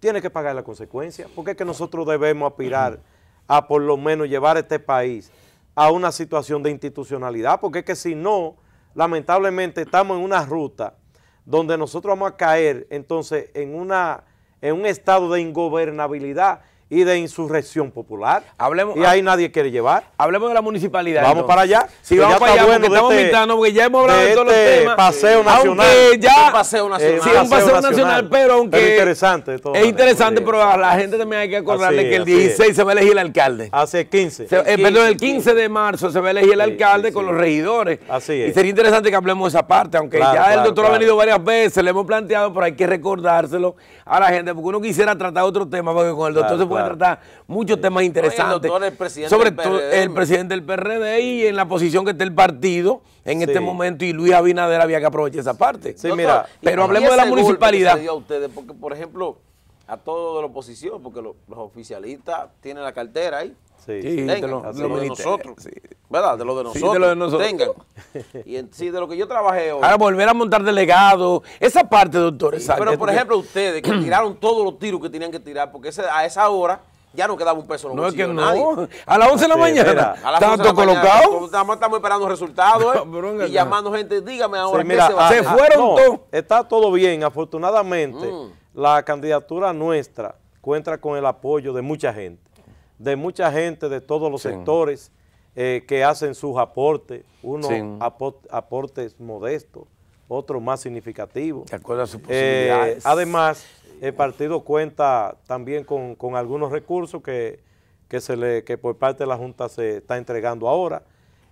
tiene que pagar la consecuencia, porque es que nosotros debemos aspirar a por lo menos llevar este país a una situación de institucionalidad, porque es que si no, lamentablemente estamos en una ruta donde nosotros vamos a caer entonces en, una, en un estado de ingobernabilidad y de insurrección popular. Hablemos, y ahí nadie quiere llevar. Hablemos de la municipalidad. Vamos para allá. Si vamos para allá, porque estamos este- porque ya hemos hablado de, todos los este temas. Paseo nacional. Aunque ya, un paseo nacional. Sí, un paseo nacional, pero aunque. Es interesante. Todo es interesante, pero a la gente también hay que acordarle que el 16 se va a elegir el alcalde. Hace 15. Eh, perdón, el 15 de marzo se va a elegir el alcalde con los regidores. Así es. Y sería interesante que hablemos de esa parte, aunque ya el doctor ha venido varias veces, le hemos planteado, pero hay que recordárselo a la gente, porque uno quisiera tratar otro tema, porque con el doctor se puede muchos temas interesantes. sobre todo el presidente del PRD y en la posición que está el partido en este momento y Luis Abinader había que aprovechar esa parte. mira. Pero hablemos de la municipalidad. ustedes, porque por ejemplo a todo de la oposición, porque los oficialistas tienen la cartera ahí. Sí, sí de, lo, de, nosotros. ¿Verdad? De lo de nosotros. Sí, de lo de nosotros. Tengan. Y en, sí, de lo que yo trabajé hoy. Ahora volver a montar delegados, Esa parte, doctor. exacto. pero, por ejemplo, ustedes que tiraron todos los tiros que tenían que tirar, porque a esa hora ya no quedaba un peso en no, es que no. A las 11 de la mañana. a las ¿Tanto colocado? Estamos, estamos esperando resultados eh, y llamando gente. Dígame ahora. qué se, va a, se, fueron ah, todos. Está todo bien, afortunadamente. Mm la candidatura nuestra cuenta con el apoyo de mucha gente, de mucha gente de todos los sectores eh, que hacen sus aportes, Uno aportes modestos, otro más significativo. Eh, además, el partido cuenta también con, algunos recursos que, que por parte de la Junta se está entregando ahora.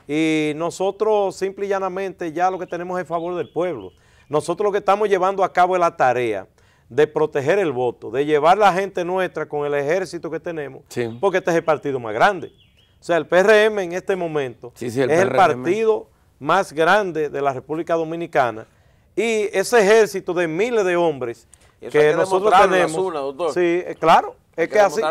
Y nosotros, simple y llanamente, ya lo que tenemos es favor del pueblo. Nosotros lo que estamos llevando a cabo es la tarea de proteger el voto, de llevar la gente nuestra con el ejército que tenemos, porque este es el partido más grande. O sea, el PRM en este momento es el partido más grande de la República Dominicana y ese ejército de miles de hombres que, nosotros tenemos. Sí, eh, claro. Es que, así. Es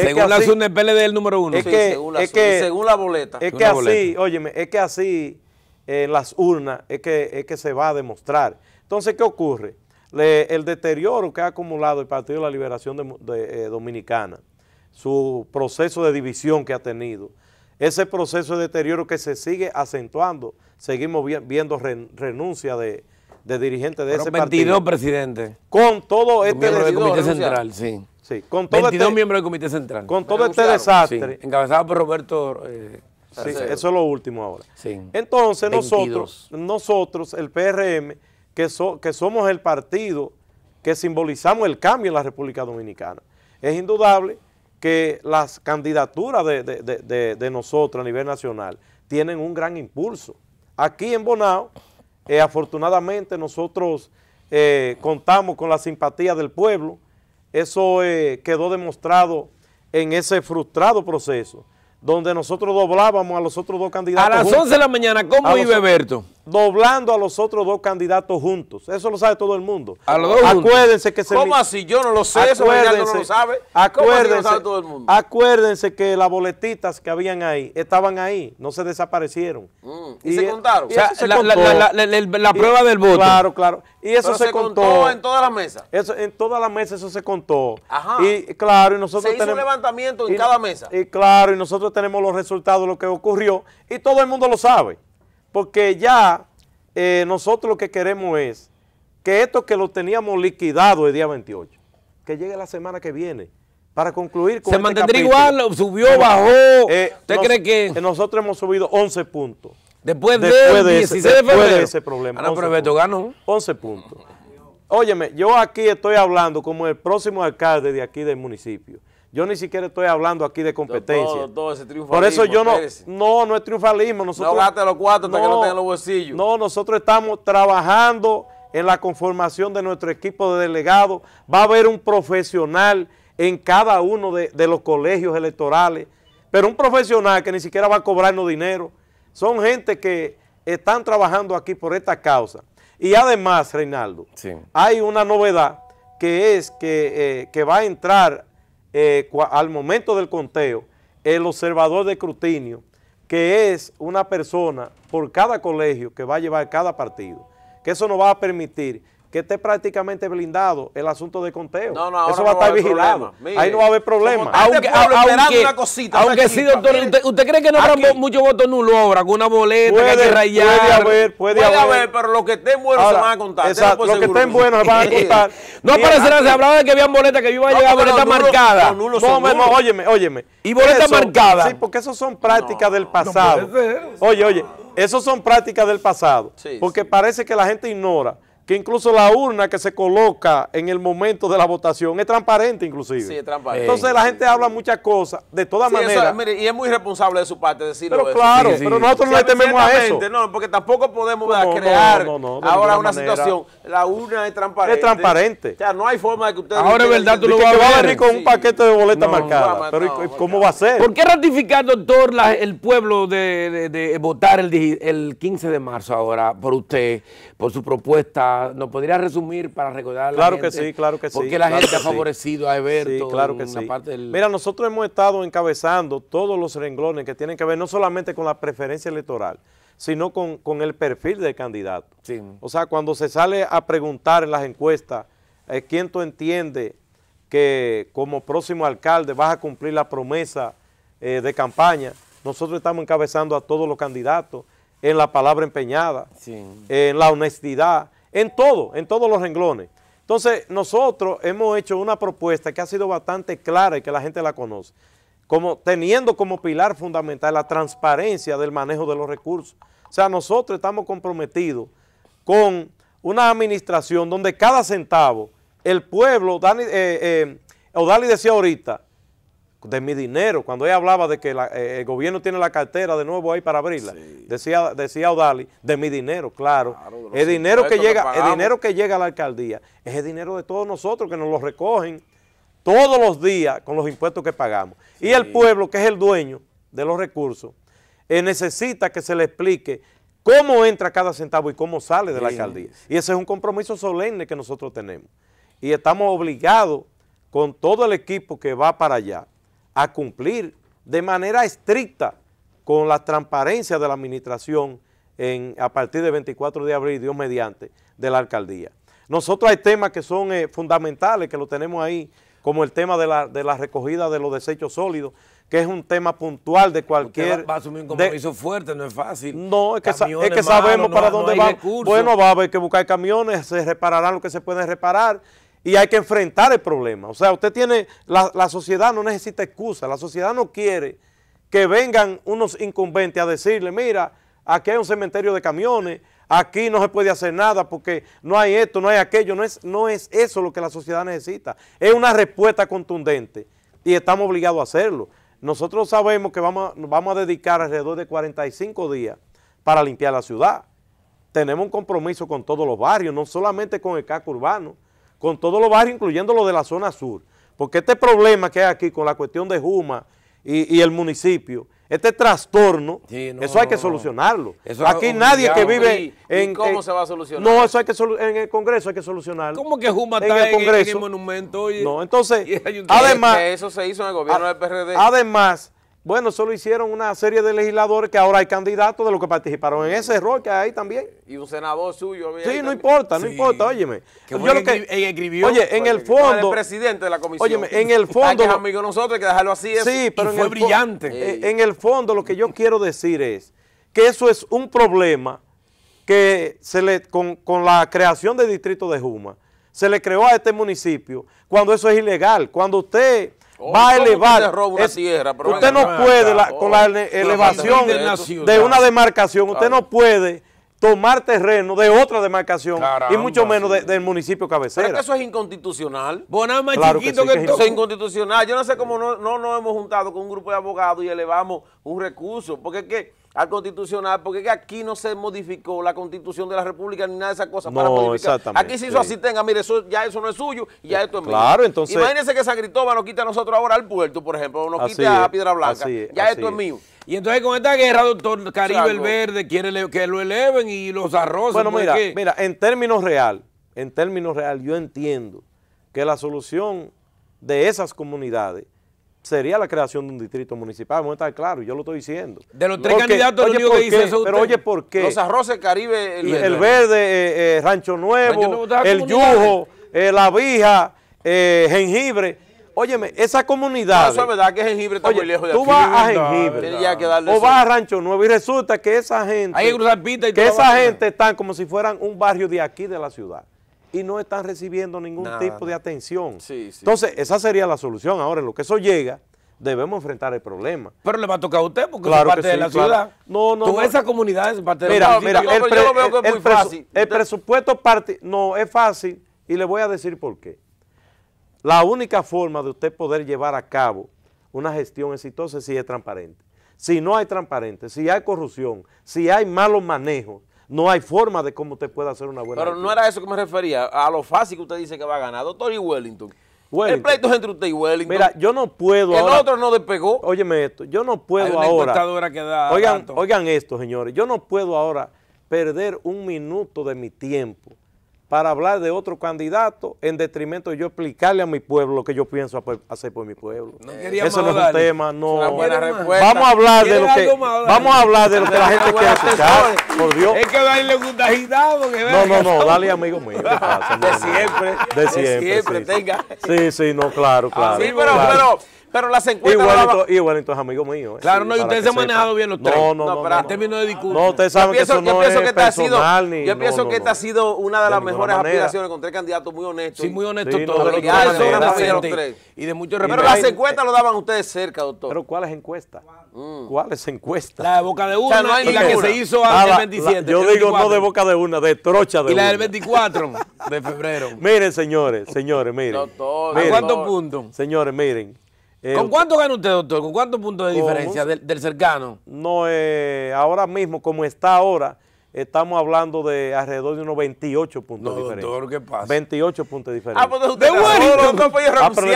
según las urnas el PLD es el número uno. Es que, según, la según la boleta. Es que así, óyeme, es que así eh, las urnas es que, es que se va a demostrar. Entonces, ¿qué ocurre? el deterioro que ha acumulado el Partido de la Liberación de, eh, Dominicana, su proceso de división que ha tenido, ese proceso de deterioro que se sigue acentuando, seguimos viendo renuncia de, dirigentes de ese partido. 22 presidentes. Con todo este... del Comité Central, con todo 22 este miembros del Comité Central. Con todo este desastre. encabezado por Roberto... Eh, eso es lo último ahora. Sí. Entonces nosotros, nosotros, el PRM que, que somos el partido que simbolizamos el cambio en la República Dominicana. Es indudable que las candidaturas de, nosotros a nivel nacional tienen un gran impulso. Aquí en Bonao, eh, afortunadamente nosotros eh, contamos con la simpatía del pueblo, eso eh, quedó demostrado en ese frustrado proceso, donde nosotros doblábamos a los otros dos candidatos. A las 11 de la mañana, ¿cómo iba Berto? doblando a los otros dos candidatos juntos. Eso lo sabe todo el mundo. acuérdense que se ¿Cómo así? Yo no lo sé, acuérdense, eso no lo sabe. Acuérdense, lo sabe todo el mundo? acuérdense que las boletitas que habían ahí estaban ahí, no se desaparecieron. Mm, ¿y, se contaron. la, prueba del voto. Claro, claro. Y eso se, contó, en todas las mesas. en todas las mesas eso se contó. Y claro, y nosotros se hizo tenemos, un levantamiento en cada mesa. Y claro, y nosotros tenemos los resultados, De lo que ocurrió y todo el mundo lo sabe porque ya eh, nosotros lo que queremos es que esto que lo teníamos liquidado el día 28, que llegue la semana que viene, para concluir con Se este mantendría igual, subió, bajó, eh, ¿usted cree que...? Eh, nosotros hemos subido 11 puntos. Después, de, después de ese problema. Ahora, pero Beto ganó. 11 puntos. Óyeme, yo aquí estoy hablando como el próximo alcalde de aquí del municipio. Yo ni siquiera estoy hablando aquí de competencia. Todo, ese triunfalismo. Por eso yo no, no, no es triunfalismo. no los cuatro que no los bolsillos. No, nosotros estamos trabajando en la conformación de nuestro equipo de delegados. Va a haber un profesional en cada uno de, los colegios electorales, pero un profesional que ni siquiera va a cobrarnos dinero. Son gente que están trabajando aquí por esta causa. Y además, Reinaldo, hay una novedad que es que eh, va a entrar eh, al momento del conteo, el observador de escrutinio, que es una persona por cada colegio que va a llevar cada partido, que eso nos va a permitir que esté prácticamente blindado el asunto de conteo. No, no, no, Eso va a estar vigilado. Ahí no va a haber problema. Este aunque, aunque, aunque sí, doctor, usted, cree que no habrá muchos votos nulos ahora, con una boleta puede, que hay que Puede haber, puede, haber. pero los que estén buenos se van a contar. Exacto, los que estén buenos se van a contar. no aparecerá, se hablaba de que había boletas, que iba a llegar boletas marcadas. No, no, óyeme, óyeme. ¿Y boletas marcadas? Sí, porque esas son prácticas del pasado. Oye, oye, esas son prácticas del pasado. Porque parece que la gente ignora que incluso la urna que se coloca en el momento de la votación es transparente inclusive. Sí, es transparente. Entonces la gente habla muchas cosas, de todas maneras. y es muy responsable de su parte decirlo. Pero claro, pero nosotros no le tememos a eso. No, porque tampoco podemos crear ahora una situación. La urna es transparente. Es transparente. O sea, no hay forma de que ustedes... Ahora es verdad, tú lo vas a ver. venir con un paquete de boletas marcadas. pero ¿cómo va a ser? ¿Por qué ratificar, doctor, el pueblo de, votar el 15 de marzo ahora por usted, por su propuesta ¿nos podrías resumir para recordar a la Claro que sí, claro que sí. Porque la gente ha favorecido a Eberto Sí, claro que sí. Mira, nosotros hemos estado encabezando todos los renglones que tienen que ver no solamente con la preferencia electoral, sino con, el perfil del candidato. O sea, cuando se sale a preguntar en las encuestas, eh, ¿quién tú entiendes que como próximo alcalde vas a cumplir la promesa eh, de campaña? Nosotros estamos encabezando a todos los candidatos en la palabra empeñada, en la honestidad, en todo, en todos los renglones. Entonces, nosotros hemos hecho una propuesta que ha sido bastante clara y que la gente la conoce, como teniendo como pilar fundamental la transparencia del manejo de los recursos. O sea, nosotros estamos comprometidos con una administración donde cada centavo, el pueblo, Dani, eh, eh decía ahorita, de mi dinero. Cuando ella hablaba de que eh, el gobierno tiene la cartera de nuevo ahí para abrirla, decía, decía Odali, de mi dinero, claro. el, dinero que llega, dinero que llega a la alcaldía es el dinero de todos nosotros que nos lo recogen todos los días con los impuestos que pagamos. Y el pueblo, que es el dueño de los recursos, eh, necesita que se le explique cómo entra cada centavo y cómo sale de la alcaldía. Y ese es un compromiso solemne que nosotros tenemos. Y estamos obligados con todo el equipo que va para allá, a cumplir de manera estricta con la transparencia de la administración en, a partir del 24 de abril, Dios mediante, de la alcaldía. Nosotros hay temas que son eh, fundamentales, que lo tenemos ahí, como el tema de la, recogida de los desechos sólidos, que es un tema puntual de cualquier... Va, va, a asumir un compromiso fuerte, no es fácil. No, es que, sabemos para dónde va. Bueno, va a haber que buscar camiones, se repararán lo que se puede reparar, y hay que enfrentar el problema. O sea, usted tiene, la, sociedad no necesita excusa, la sociedad no quiere que vengan unos incumbentes a decirle, mira, aquí hay un cementerio de camiones, aquí no se puede hacer nada porque no hay esto, no hay aquello, no es, no es eso lo que la sociedad necesita, es una respuesta contundente y estamos obligados a hacerlo. Nosotros sabemos que vamos, vamos a dedicar alrededor de 45 días para limpiar la ciudad. Tenemos un compromiso con todos los barrios, no solamente con el casco urbano, con todos los barrios, incluyendo los de la zona sur. Porque este problema que hay aquí con la cuestión de Juma y, el municipio, este trastorno, eso hay que solucionarlo. Aquí nadie que vive en... ¿y ¿Cómo se va a solucionar? No, eso hay que en el Congreso hay que solucionarlo. ¿Cómo que Juma en está el En, el monumento? no, entonces, además... Eso se hizo en el gobierno del PRD. Además, bueno, solo hicieron una serie de legisladores que ahora hay candidatos de los que participaron en ese error que hay también. Y un senador suyo. Sí, no importa, no importa, óyeme. Yo lo que, eh, escribió, en el fondo... presidente de la comisión. Óyeme, en el fondo... nosotros, que así. pero fue brillante. Eh, en el fondo lo que yo quiero decir es que eso es un problema que se le, con, con la creación del distrito de Juma se le creó a este municipio cuando eso es ilegal. Cuando usted va a elevar. usted no puede, con la elevación de, una demarcación, usted no puede tomar terreno de otra demarcación y mucho menos del municipio cabecera. eso es inconstitucional. Bonama claro chiquito que, inconstitucional. Yo no sé cómo no, no nos hemos juntado con un grupo de abogados y elevamos un recurso, porque es que al constitucional, porque aquí no se modificó la constitución de la República ni nada de esas cosas. No, para modificar. exactamente. Aquí se hizo así, tenga, mire, eso, ya eso no es suyo y ya eh, esto es mío. Claro, entonces. Imagínense que San Cristóbal nos quita a nosotros ahora al puerto, por ejemplo, o nos a Piedra Blanca. ya esto es, mío. Y entonces con esta guerra, doctor Caribe el Verde quiere que lo eleven y los arroces. Bueno, pues, mira, mira, en términos real, en términos real, yo entiendo que la solución de esas comunidades sería la creación de un distrito municipal. Vamos a estar claros, yo lo estoy diciendo. De los tres candidatos, lo único que dice eso Pero oye, ¿por qué? Los arroces Caribe, el verde, el eh, eh, Rancho Nuevo, el Yujo, eh, La Vija, eh, Jengibre. Óyeme, esa comunidad. eso es verdad que Jengibre está muy lejos de aquí. Tú vas a Jengibre. o vas a Rancho Nuevo y resulta que esa gente. Hay que cruzar pita y Que esa gente están como si fueran un barrio de aquí de la ciudad y no están recibiendo ningún tipo de atención. Entonces, esa sería la solución. Ahora, en lo que eso llega, debemos enfrentar el problema. Pero le va a tocar a usted porque es parte de la ciudad. No, no, esa comunidad es parte de la ciudad. Mira, el, es fácil. el presupuesto parte, no, es fácil y le voy a decir por qué. La única forma de usted poder llevar a cabo una gestión exitosa es si es transparente. Si no hay transparente, si hay corrupción, si hay malos manejos, no hay forma de cómo usted pueda hacer una buena Pero no era eso que me refería, a lo fácil que usted dice que va a ganar. Doctor y Wellington, el pleito es entre usted y Wellington. Mira, yo no puedo ahora... el otro no despegó. Óyeme esto, yo no puedo hay una ahora... Que da oigan, oigan esto, señores, yo no puedo ahora perder un minuto de mi tiempo para hablar de otro candidato en detrimento de yo explicarle a mi pueblo lo que yo pienso hacer por mi pueblo. No Eso no es un tema, no. Vamos a hablar de lo que vamos a hablar de lo que la gente quiere escuchar, por Dios. Es que a irle un No, no, no, dale amigo mío. De siempre. De siempre, tenga. Sí, sí, no, claro, ah, claro. Sí, pero, pero pero las encuestas. Igualito, la amigo mío. Eh. Claro, no, y ustedes se han manejado bien los tres. No, no, no. no para términos de discurso. No, ustedes saben que eso no es personal. Yo pienso que esta ha sido una de las mejores aspiraciones con tres candidatos muy honestos. Sí, muy honestos todos. Y de Pero las encuestas lo daban ustedes cerca, doctor. Pero ¿cuáles encuestas? Mm. ¿Cuáles encuestas? La de Boca de Una no es y la que se hizo antes ah, del 27. yo digo no de Boca de Una, de trocha de y la del 24 de febrero. Miren, señores, señores, miren. Doctor, miren. ¿A cuántos puntos? Señores, miren. Eh, ¿Con cuánto gana usted, doctor? ¿Con cuántos puntos de diferencia del, cercano? No, eh, ahora mismo, como está ahora, estamos hablando de alrededor de unos 28 puntos de diferencia. Doctor, ¿qué pasa? 28 puntos de ah, diferencia. Pues ah, pero usted de bueno, ah, pero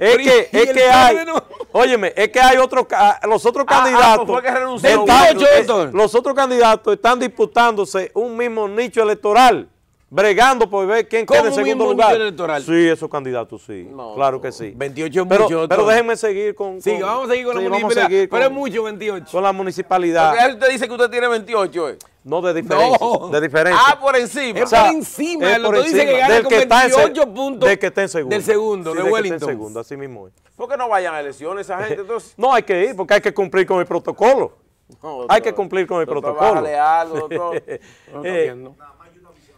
es que, es que hay, óyeme, es que hay otros, ah, los otros candidatos, ah, ah, pues que los otros candidatos están disputándose un mismo nicho electoral bregando por ver quién queda en segundo lugar. Electoral? Sí, esos candidatos, sí. claro que sí. 28 pero, Pero déjenme seguir con, con, Sí, vamos a seguir con la municipalidad. Pero es mucho 28. Con la municipalidad. Porque usted dice que usted tiene 28, ¿eh? No, de diferencia. No. De diferencia. Ah, por encima. Es por encima. Es Dice que gana con 28 puntos. De que está en segundo. Del segundo, de del Que está en segundo, así mismo es. ¿Por qué no vayan a elecciones esa gente entonces? no, hay que ir porque hay que cumplir con el protocolo. hay que cumplir con el protocolo. Bájale algo, doctor. no, entiendo.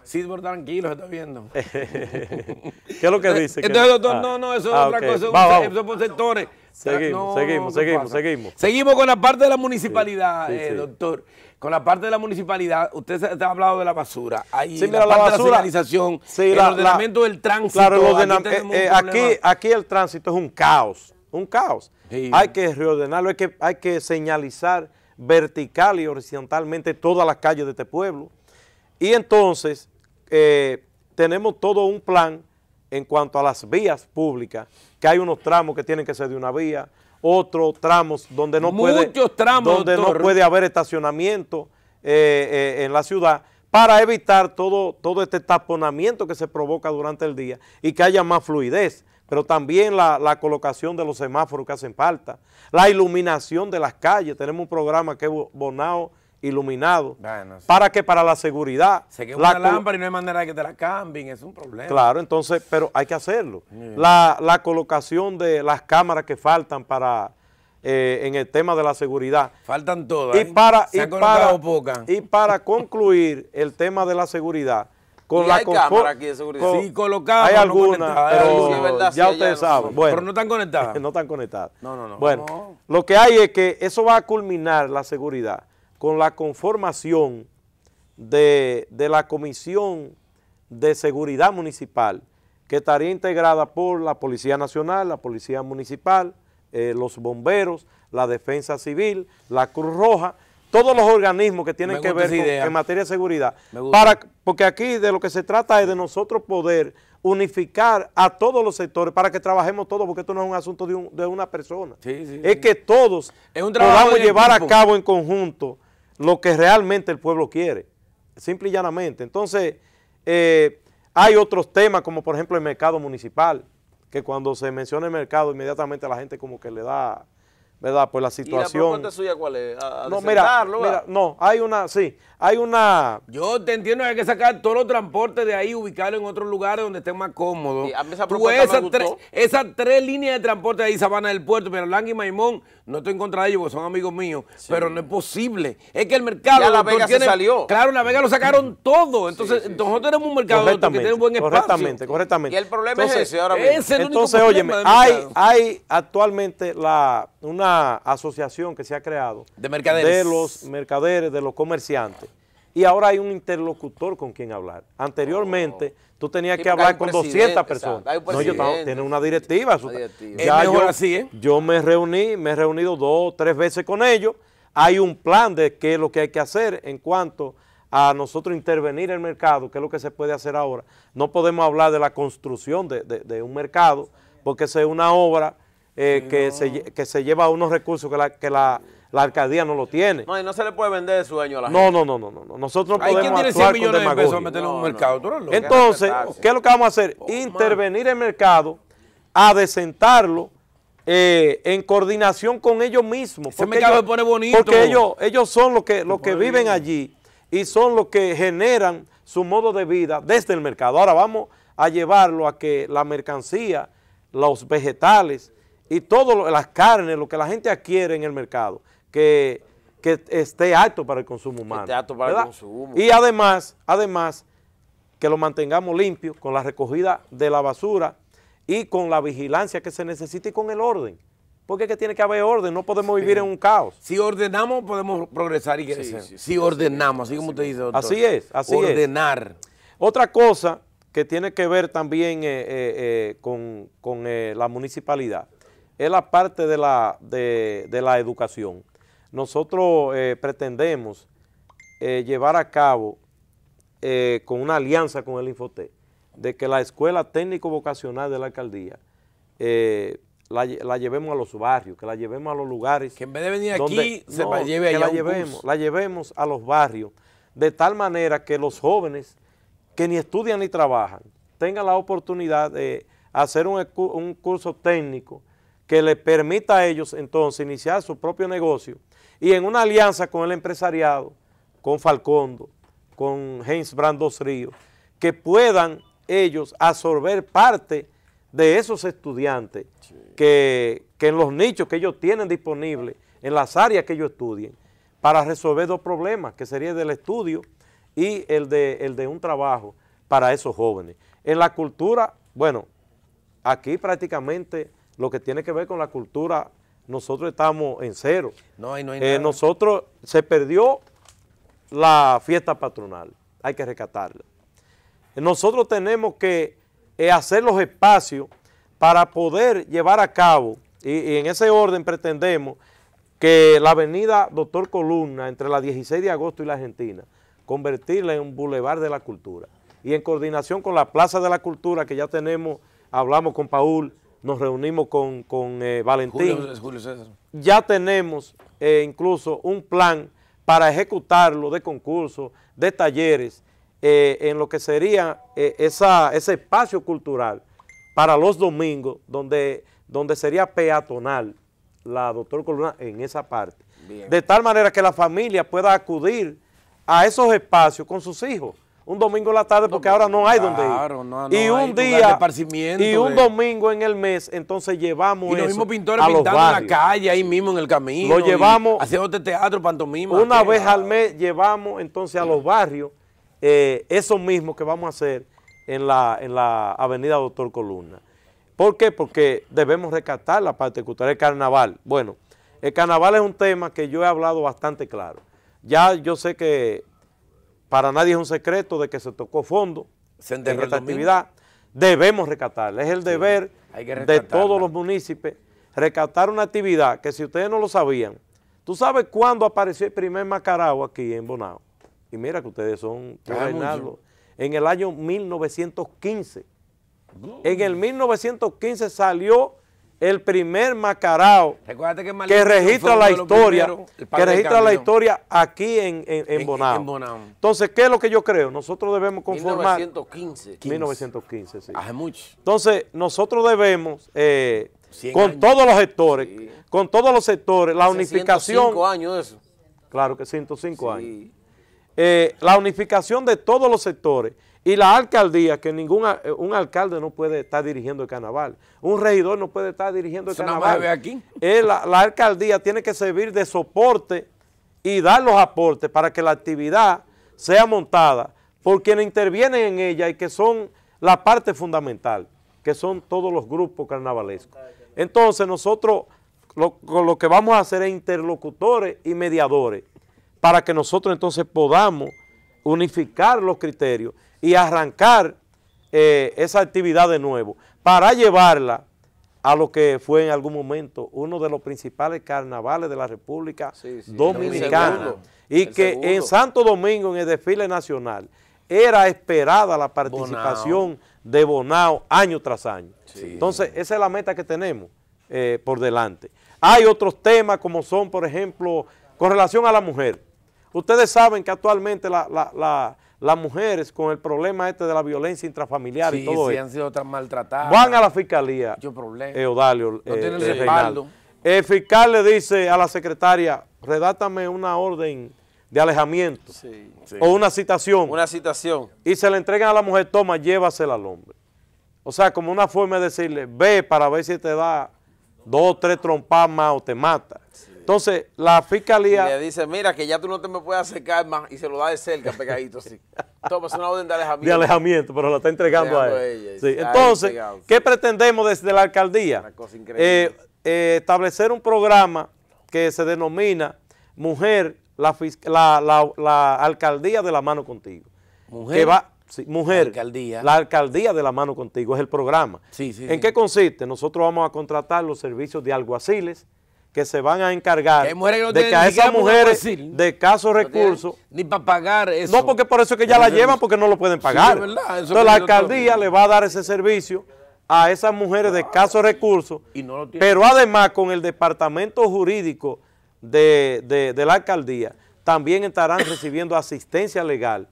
Sidbor, tranquilo, se está viendo. ¿Qué es lo que eh, dice? Entonces, doctor, ah. no, no, eso es ah, otra cosa, por sectores. Seguimos, seguimos, seguimos, seguimos. Seguimos con la parte de la municipalidad, eh, doctor. Con la parte de la municipalidad, usted ha hablado de la basura. Ahí la, la, la señalización, el ordenamiento del tránsito. Claro, el eh, aquí, aquí, aquí, el tránsito es un caos, un caos. Hay que reordenarlo, hay que, hay que señalizar vertical y horizontalmente todas las calles de este pueblo. Y entonces, eh, tenemos todo un plan en cuanto a las vías públicas, que hay unos tramos que tienen que ser de una vía, otros tramos donde no, puede, donde no puede haber estacionamiento eh, eh, en la ciudad, para evitar todo, todo este taponamiento que se provoca durante el día y que haya más fluidez, pero también la, colocación de los semáforos que hacen falta, la iluminación de las calles, tenemos un programa que es Bonao iluminado, para que para la seguridad... Se la una lámpara y no hay manera de que te la cambien, es un problema. Claro, entonces, pero hay que hacerlo. La, colocación de las cámaras que faltan para... Eh, en el tema de la seguridad. Faltan todas. Y ¿eh? para, y, para poca. y para concluir el tema de la seguridad, con ¿Y la hay cámaras aquí de seguridad. Con, sí, colocadas. Hay algunas, pero ya ustedes saben. pero no están conectadas. no están conectadas. No, no, no. Bueno, lo que hay es que eso va a culminar la seguridad con la conformación de, la Comisión de Seguridad Municipal, que estaría integrada por la Policía Nacional, la Policía Municipal, eh, los bomberos, la Defensa Civil, la Cruz Roja, todos los organismos que tienen que ver en materia de seguridad. Para, porque aquí de lo que se trata es de nosotros poder unificar a todos los sectores para que trabajemos todos, porque esto no es un asunto de, una persona. es que todos es un podamos llevar a cabo en conjunto lo que realmente el pueblo quiere, simple y llanamente. Entonces, eh, hay otros temas como por ejemplo el mercado municipal, que cuando se menciona el mercado inmediatamente la gente como que le da, ¿verdad? Pues la situación. ¿Y la suya cuál es? no, mira, no, hay una, sí, hay una... Yo te entiendo que hay que sacar todos los transportes de ahí, ubicarlos en otros lugares donde esté más cómodo. Y a esa esas, tres, esas tres líneas de transporte de ahí, Sabana del Puerto, pero Lang y Maimón, no estoy en contra de ellos porque son amigos míos, pero no es posible. Es que el mercado... Ya la Vega salió. Claro, la Vega lo sacaron todo. Entonces, nosotros tenemos un mercado que tiene un buen espacio. Correctamente, correctamente. Y el problema entonces, es ese ahora mismo. entonces, oye, hay, hay actualmente la, una asociación que se ha creado... De mercaderes. De los mercaderes, de los comerciantes y ahora hay un interlocutor con quien hablar. Anteriormente, oh. tú tenías que hablar con 200 personas. no, yo tiene una directiva. ¿eh? yo, me reuní, me he reunido dos, o tres veces con ellos. Hay un plan de qué es lo que hay que hacer en cuanto a nosotros intervenir en el mercado, qué es lo que se puede hacer ahora. No podemos hablar de la construcción de, un mercado, porque es una obra eh, que, se, lleva unos recursos que la, que la, alcaldía no lo tiene. No, y no se le puede vender su sueño a la gente. No, no, no, no, no. Nosotros podemos tiene 100 millones de pesos a meterlo en un mercado. Entonces, ¿qué es lo que vamos a hacer? Oh, Intervenir en el mercado, a descentarlo eh, en coordinación con ellos mismos. Porque, ellos, pone bonito. porque ellos, son los que, los que viven allí y son los que generan su modo de vida desde el mercado. Ahora vamos a llevarlo a que la mercancía, los vegetales, y todas las carnes, lo que la gente adquiere en el mercado, que, esté alto para el consumo humano. apto para el consumo. Y además, además, que lo mantengamos limpio con la recogida de la basura y con la vigilancia que se necesita y con el orden. Porque es que tiene que haber orden, no podemos vivir en un caos. Si ordenamos, podemos progresar y crecer. si ordenamos, así como usted dice, doctor. Así es, así es. Ordenar. Otra cosa que tiene que ver también eh, eh, eh, con la municipalidad es la parte de la, de, la educación. Nosotros eh, pretendemos eh, llevar a cabo eh, con una alianza con el Infotec, de que la escuela técnico-vocacional de la alcaldía la, llevemos a los barrios, que la llevemos a los lugares. Que en vez de venir aquí, se la lleve allá que la, llevemos, la llevemos a los barrios, de tal manera que los jóvenes que ni estudian ni trabajan tengan la oportunidad de hacer un, un curso técnico que le permita a ellos entonces iniciar su propio negocio y en una alianza con el empresariado, con Falcondo, con Heinz Brandos Río, que puedan ellos absorber parte de esos estudiantes que, en los nichos que ellos tienen disponibles, en las áreas que ellos estudien, para resolver dos problemas, que sería el del estudio y el de, el de un trabajo para esos jóvenes. En la cultura, bueno, aquí prácticamente lo que tiene que ver con la cultura, nosotros estamos en cero. No, no hay eh, Nosotros, se perdió la fiesta patronal, hay que rescatarla. Nosotros tenemos que eh, hacer los espacios para poder llevar a cabo, y, en ese orden pretendemos que la avenida Doctor Columna, entre la 16 de agosto y la Argentina, convertirla en un bulevar de la cultura. Y en coordinación con la Plaza de la Cultura, que ya tenemos, hablamos con Paul, nos reunimos con, eh, Valentín. Ya tenemos eh, incluso un plan para ejecutarlo de concursos, de talleres, eh, en lo que sería esa, ese espacio cultural para los domingos, donde, donde sería peatonal la doctora Coluna en esa parte. De tal manera que la familia pueda acudir a esos espacios con sus hijos un domingo en la tarde porque ahora no hay donde ir. y un día y un domingo en el mes, entonces llevamos y los mismos pintores pintando en la calle ahí mismo en el camino. Lo llevamos haciendo teatro, pantomima. Una vez al mes llevamos entonces a los barrios eh, eso mismo que vamos a hacer en la en la Avenida Doctor Columna. ¿Por qué? Porque debemos rescatar la parte cultural del carnaval. Bueno, el carnaval es un tema que yo he hablado bastante claro. Ya yo sé que para nadie es un secreto de que se tocó fondo en esta actividad. Debemos rescatarla. Es el deber de todos los municipios rescatar una actividad que si ustedes no lo sabían, tú sabes cuándo apareció el primer macaragua aquí en Bonao. Y mira que ustedes son ah, En el año 1915. Mm. En el 1915 salió el primer macarao que, registra la historia, que registra la historia aquí en, en, Bonao. Entonces, ¿qué es lo que yo creo? Nosotros debemos conformar... 1915. 1915, sí. Hace mucho. Entonces, nosotros debemos, eh, con todos los sectores, con todos los sectores, la unificación... 105 años eso. Claro que 105 años. Eh, la unificación de todos los sectores y la alcaldía, que ningún eh, un alcalde no puede estar dirigiendo el carnaval, un regidor no puede estar dirigiendo el carnaval. aquí. La, alcaldía tiene que servir de soporte y dar los aportes para que la actividad sea montada por quienes intervienen en ella y que son la parte fundamental, que son todos los grupos carnavalescos. Entonces nosotros lo que vamos a hacer es interlocutores y mediadores para que nosotros entonces podamos unificar los criterios y arrancar eh, esa actividad de nuevo para llevarla a lo que fue en algún momento uno de los principales carnavales de la República Dominicana y que en Santo Domingo en el desfile nacional era esperada la participación de Bonao año tras año. Entonces esa es la meta que tenemos eh, por delante. Hay otros temas como son por ejemplo con relación a la mujer. Ustedes saben que actualmente las mujeres con el problema este de la violencia intrafamiliar y todo sí, eso. han sido tan maltratadas. Van a la fiscalía. Yo problema. No tienen eh, eh, El fiscal le dice a la secretaria, redátame una orden de alejamiento o una citación. Una citación. Y se le entregan a la mujer, toma, llévasela al hombre. O sea, como una forma de decirle, ve para ver si te da dos o tres trompas más o te mata. Sí. Entonces, la fiscalía... le dice, mira, que ya tú no te me puedes acercar más, y se lo da de cerca, pegadito así. Toma, es una orden de alejamiento. De alejamiento, pero la está entregando a Entonces, ¿qué pretendemos desde la alcaldía? Una cosa increíble. Eh, eh, establecer un programa que se denomina Mujer, la, Alcaldía de la Mano Contigo. Mujer. Que va, mujer, la alcaldía de la mano contigo, es el programa. Sí, sí, ¿En qué consiste? Nosotros vamos a contratar los servicios de alguaciles, que se van a encargar de que a esas mujeres de escasos recursos... ni para pagar eso. No, porque por eso que ya la llevan, porque no lo pueden pagar. Entonces la alcaldía le va a dar ese servicio a esas mujeres de escasos recursos, pero además con el departamento jurídico de, la alcaldía también estarán recibiendo asistencia legal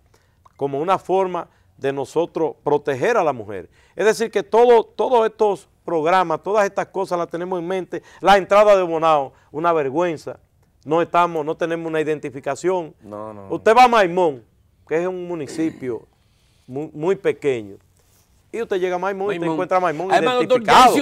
como una forma de nosotros proteger a la mujer. Es decir, que todo, todos estos programas, todas estas cosas las tenemos en mente. La entrada de Bonao, una vergüenza. No estamos, no tenemos una identificación. Usted va a Maimón, que es un municipio muy, pequeño. Y usted llega a Maimón, y te encuentra a Maimón identificado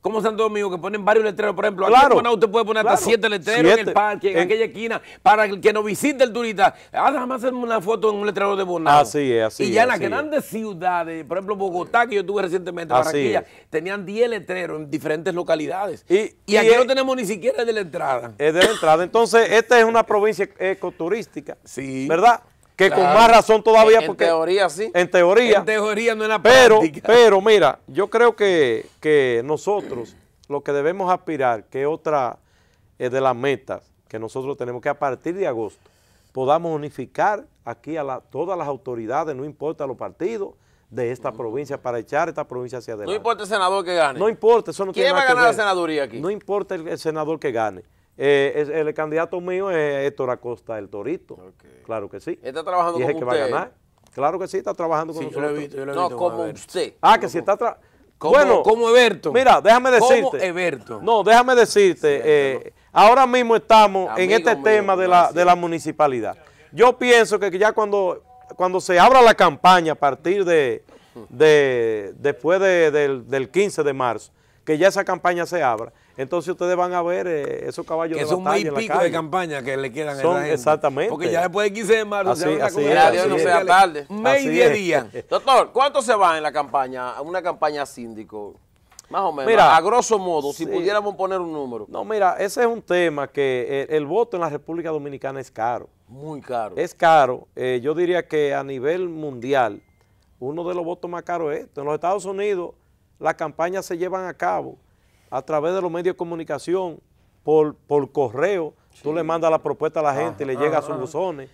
como Santo Domingo, que ponen varios letreros, por ejemplo, aquí en usted puede poner hasta siete letreros en el parque, en, aquella esquina, para el que no visite el turista. Ah, déjame hacerme una foto en un letrero de Bonao. Así es, así Y ya en las grandes ciudades, por ejemplo, Bogotá, que yo tuve recientemente, Barranquilla, tenían 10 letreros en diferentes localidades. Y, aquí no tenemos ni siquiera el de la entrada. Es de la entrada. Entonces, esta es una provincia ecoturística, sí. ¿verdad? Que con más razón todavía. porque, en teoría, sí. En teoría. En teoría no es la pero, Pero mira, yo creo que, nosotros lo que debemos aspirar, que otra es de las metas que nosotros tenemos, que a partir de agosto podamos unificar aquí a la, todas las autoridades, no importa los partidos, de esta provincia para echar esta provincia hacia adelante. No importa el senador que gane. No importa, eso no ¿Quién tiene va a ganar la senaduría aquí? No importa el senador que gane. Eh, el candidato mío es Héctor Acosta del Torito. Claro que sí. Está trabajando que va a ganar. Claro que sí, está trabajando con no, como usted. Ah, que está trabajando. Bueno, como Eberto. Mira, déjame decirte. Como No, déjame decirte. Eh, ahora mismo estamos en este tema de la, de la municipalidad. Yo pienso que ya cuando, cuando se abra la campaña a partir de, de después del, del 15 de marzo, que ya esa campaña se abra, entonces ustedes van a ver eh, esos caballos de batalla en la pico de campaña que le quieran a la gente. Exactamente. Porque ya después de 15 de marzo así, se así es, así no sea tarde. Media días. Doctor, ¿cuánto se va en la campaña, una campaña síndico? Más o menos, mira, a grosso modo, si pudiéramos poner un número. No, mira, ese es un tema que eh, el, voto en la República Dominicana es caro. Muy caro. Es caro. Eh, yo diría que a nivel mundial, uno de los votos más caros es esto. En los Estados Unidos las campañas se llevan a cabo a través de los medios de comunicación, por, por correo, tú le mandas la propuesta a la gente y le llega a sus buzones.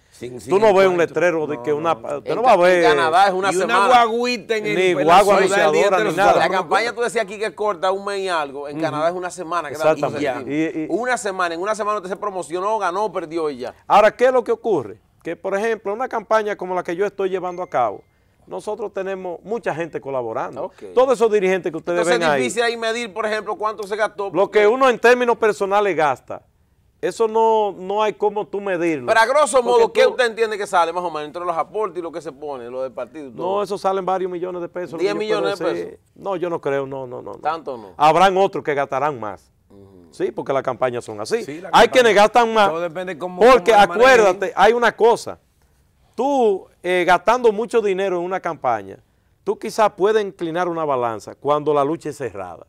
tú no ves un letrero de que una... no va a ver... En Canadá es una y semana. una guaguita en el... Ni La campaña tú decías aquí que corta, un mes y algo. En Canadá es una semana. Que Exactamente. y, una semana. En una semana usted se promocionó, ganó, perdió y ya. Ahora, ¿qué es lo que ocurre? Que, por ejemplo, una campaña como la que yo estoy llevando a cabo, nosotros tenemos mucha gente colaborando. Todos esos dirigentes que ustedes ven ahí. es difícil ahí medir, por ejemplo, cuánto se gastó. Lo que uno en términos personales gasta, eso no, no hay cómo tú medirlo. Pero a grosso modo, ¿qué usted entiende que sale más o menos entre los aportes y lo que se pone, lo del partido? No, eso salen varios millones de pesos. ¿10 millones de pesos? No, yo no creo, no, no, no. Tanto no. Habrán otros que gastarán más. Sí, porque las campañas son así. hay quienes gastan más. depende cómo, porque acuérdate, hay una cosa tú eh, gastando mucho dinero en una campaña, tú quizás puedes inclinar una balanza cuando la lucha es cerrada.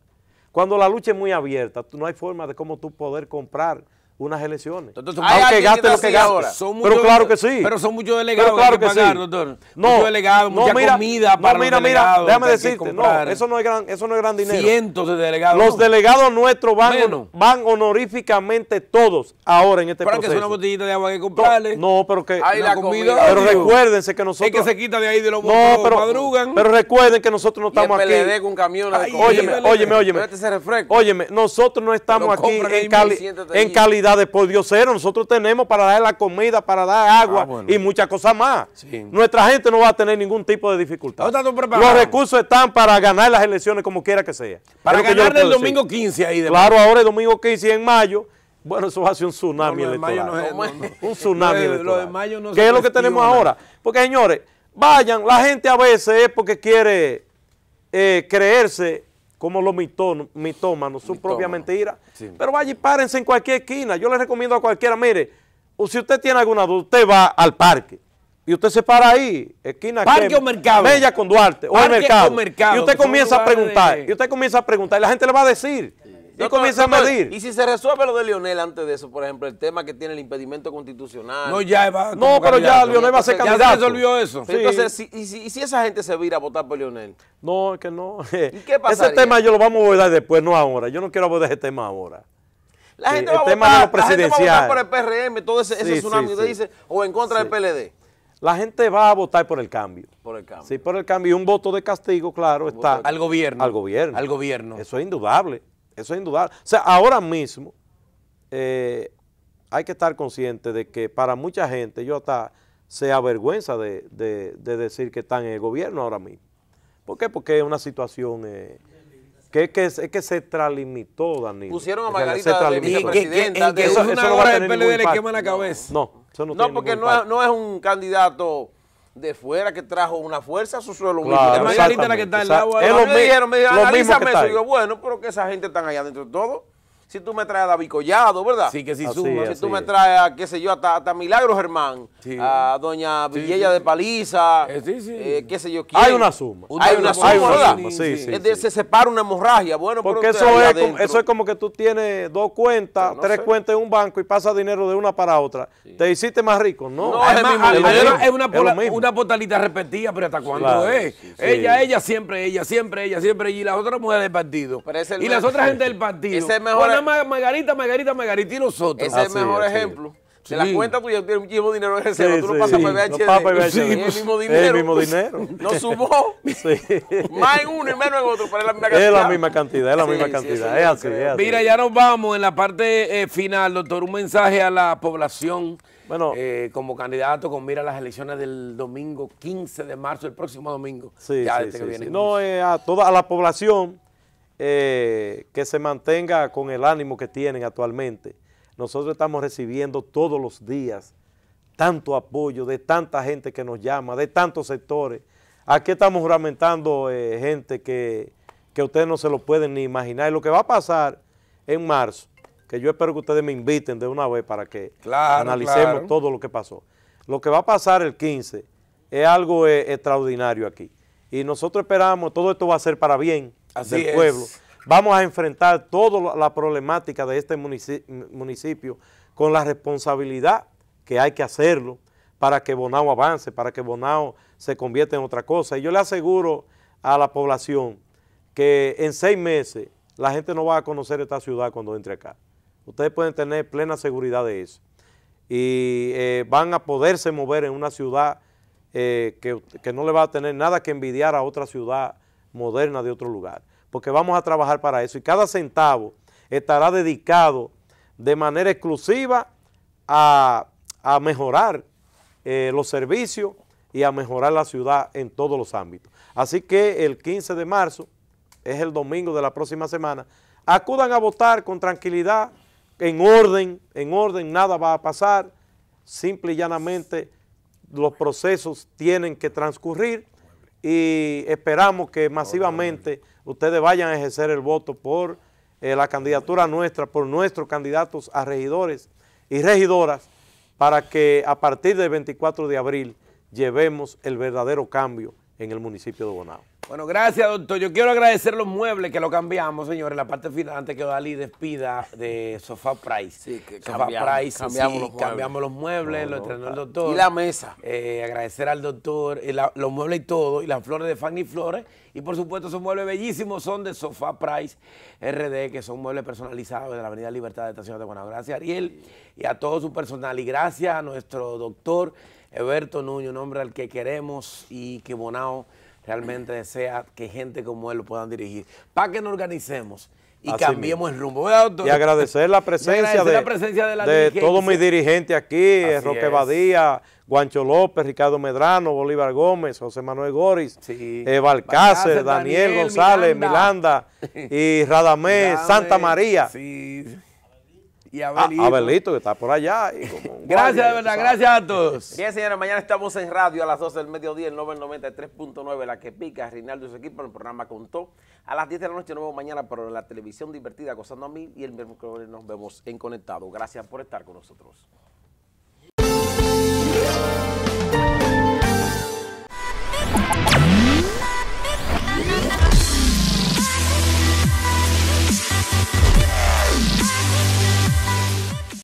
Cuando la lucha es muy abierta, no hay forma de cómo tú poder comprar unas elecciones. hay que gaste lo que gaste. Ahora. Son pero claro que sí. Pero son muchos delegados que, pagar, doctor. No, muchos delegados, mucha comida para mira, los delegados, mira, déjame decirte, no, eso no es gran, eso no es gran dinero. Cientos de delegados. Los delegados nuestros van, van honoríficamente todos ahora en este pero proceso. Pero que es una botellita de agua que comprarle. No, pero que Hay la comida. Pero recuérdense que nosotros Es que se quita de ahí de los no, pero, madrugan. Pero recuerden que nosotros no estamos aquí. PLD con camiones de Óyeme, óyeme, óyeme. Este óyeme, nosotros no estamos aquí en calidad después por Dios cero. Nosotros tenemos para dar la comida, para dar ah, agua y muchas cosas más. Nuestra gente no va a tener ningún tipo de dificultad. Los recursos están para ganar las elecciones como quiera que sea. Para ganar el domingo 15 ahí. De claro, ahora el domingo 15 en mayo. Bueno, eso va a ser un tsunami un tsunami que electoral. ¿Qué es lo que tenemos ahora? Porque, señores, vayan, la gente a veces es porque quiere eh, creerse como los mitómanos, mitómanos su propia mentira. Pero vaya y párense en cualquier esquina. Yo les recomiendo a cualquiera, mire, si usted tiene alguna duda, usted va al parque. Y usted se para ahí, esquina Parque que, o mercado. Bella con Duarte, o el mercado. mercado. Y usted comienza a preguntar. Y usted comienza a preguntar. Y la gente le va a decir y comienza a medir. Y si se resuelve lo de Lionel antes de eso, por ejemplo, el tema que tiene el impedimento constitucional. No, ya va No, pero ya Lionel va a ser candidato. Ya se resolvió eso. Entonces, y, si, esa gente se vira a votar por Lionel? No, es que no. Ese tema yo lo vamos a abordar después, no ahora. Yo no quiero abordar ese tema ahora. La gente, va, a votar, la gente va a por el PRM, todo ese, tsunami dice, o en contra del PLD. La gente va a votar por el cambio. Por el cambio. Sí, por el cambio. Y un voto de castigo, claro, está. Al gobierno. Al gobierno. Al gobierno. Eso es indudable. Eso es indudable. O sea, ahora mismo eh, hay que estar consciente de que para mucha gente, yo hasta se avergüenza de, de, decir que están en el gobierno ahora mismo. ¿Por qué? Porque es una situación eh, que, que, es, que se tralimitó, Danilo. Pusieron a Margarita de vicepresidenta. Que, una no PLD le quema la cabeza. No, eso no, porque no no es un candidato de fuera que trajo una fuerza a su suelo. Claro, la Es la que está en el agua. Es lo, me me dijeron, analízame eso. Y yo, bueno, pero que esa gente está allá dentro de todo si tú me traes a David Collado, ¿verdad? Sí, que sí si tú me traes a, qué sé yo, hasta, hasta Milagro Germán, a doña Villella de Paliza, eh, Sí, sí. Eh, qué sé yo Hay una suma. Hay una suma, Es se separa una hemorragia. Bueno, Porque eso es, como, eso es como que tú tienes dos cuentas, tres cuentas en un banco y pasas dinero de una para otra. Te hiciste más rico, ¿no? No, es, es, una, portalita repetida, pero ¿hasta cuándo es? Ella, ella, siempre, ella, siempre, ella, siempre, y las otras mujeres del partido. Y las otras gente del partido. Ese mejor Margarita, Margarita, Margarita y nosotros. Ese es el mejor ejemplo. Si la cuenta tuya tienes muchísimo dinero en reserva, tú no pasas sí. el mismo dinero. Es el mismo dinero. no sumó. Más en uno y menos en otro, es la misma cantidad. Es la misma cantidad, es la misma cantidad. así, Mira, ya nos vamos en la parte eh, final, doctor. Un mensaje a la población. Bueno, eh, como candidato con mira las elecciones del domingo 15 de marzo, el próximo domingo. Sí, este No, eh, a toda a la población eh, que se mantenga con el ánimo que tienen actualmente. Nosotros estamos recibiendo todos los días tanto apoyo de tanta gente que nos llama, de tantos sectores. Aquí estamos juramentando eh, gente que, ustedes no se lo pueden ni imaginar. Y lo que va a pasar en marzo, que yo espero que ustedes me inviten de una vez para que analicemos todo lo que pasó. Lo que va a pasar el 15 es algo eh, extraordinario aquí. Y nosotros esperamos, todo esto va a ser para bien, del pueblo. Vamos a enfrentar toda la problemática de este municipio, con la responsabilidad que hay que hacerlo para que Bonao avance, para que Bonao se convierta en otra cosa. Y yo le aseguro a la población que en seis meses la gente no va a conocer esta ciudad cuando entre acá. Ustedes pueden tener plena seguridad de eso. Y eh, van a poderse mover en una ciudad eh, que, no le va a tener nada que envidiar a otra ciudad moderna de otro lugar, porque vamos a trabajar para eso y cada centavo estará dedicado de manera exclusiva a, mejorar eh, los servicios y a mejorar la ciudad en todos los ámbitos. Así que el 15 de marzo, es el domingo de la próxima semana, acudan a votar con tranquilidad, en orden, en orden, nada va a pasar, simple y llanamente los procesos tienen que transcurrir y esperamos que masivamente ustedes vayan a ejercer el voto por eh, la candidatura nuestra, por nuestros candidatos a regidores y regidoras, para que a partir del 24 de abril llevemos el verdadero cambio en el municipio de Bonao. Bueno, gracias, doctor. Yo quiero agradecer los muebles que lo cambiamos, señores. La parte final, antes que Dalí despida de Sofá Price. Sí, que cambiamos, cambiamos, los muebles, lo entrenó el ah, doctor. Y la mesa. Eh, agradecer al doctor, eh, los muebles y todo, y las flores de Fanny Flores. Y por supuesto, esos muebles bellísimos son de Sofá Price RD, que son muebles personalizados de la Avenida Libertad de Estación de Guanajuato. Gracias, Ariel, y a todo su personal. Y gracias a nuestro doctor Eberto Nuño, un hombre al que queremos y que Bonao realmente desea que gente como él lo puedan dirigir. Para que nos organicemos y cambiemos el rumbo. Y agradecer la presencia de, todos mis dirigentes aquí, Roque Badía, Guancho López, Ricardo Medrano, Bolívar Gómez, José Manuel Górez, sí. Eh, Cáceres, Daniel, González, Milanda, y Radamés, Santa María y ah, Abelito. que está por allá. gracias, de verdad, gracias a todos. Bien, señores, mañana estamos en radio a las 12 del mediodía, el 993.9, la que pica, Rinaldo y su equipo en el programa Contó. A las 10 de la noche nos vemos mañana por la televisión divertida, gozando a mí, y el miércoles nos vemos en Conectado. Gracias por estar con nosotros.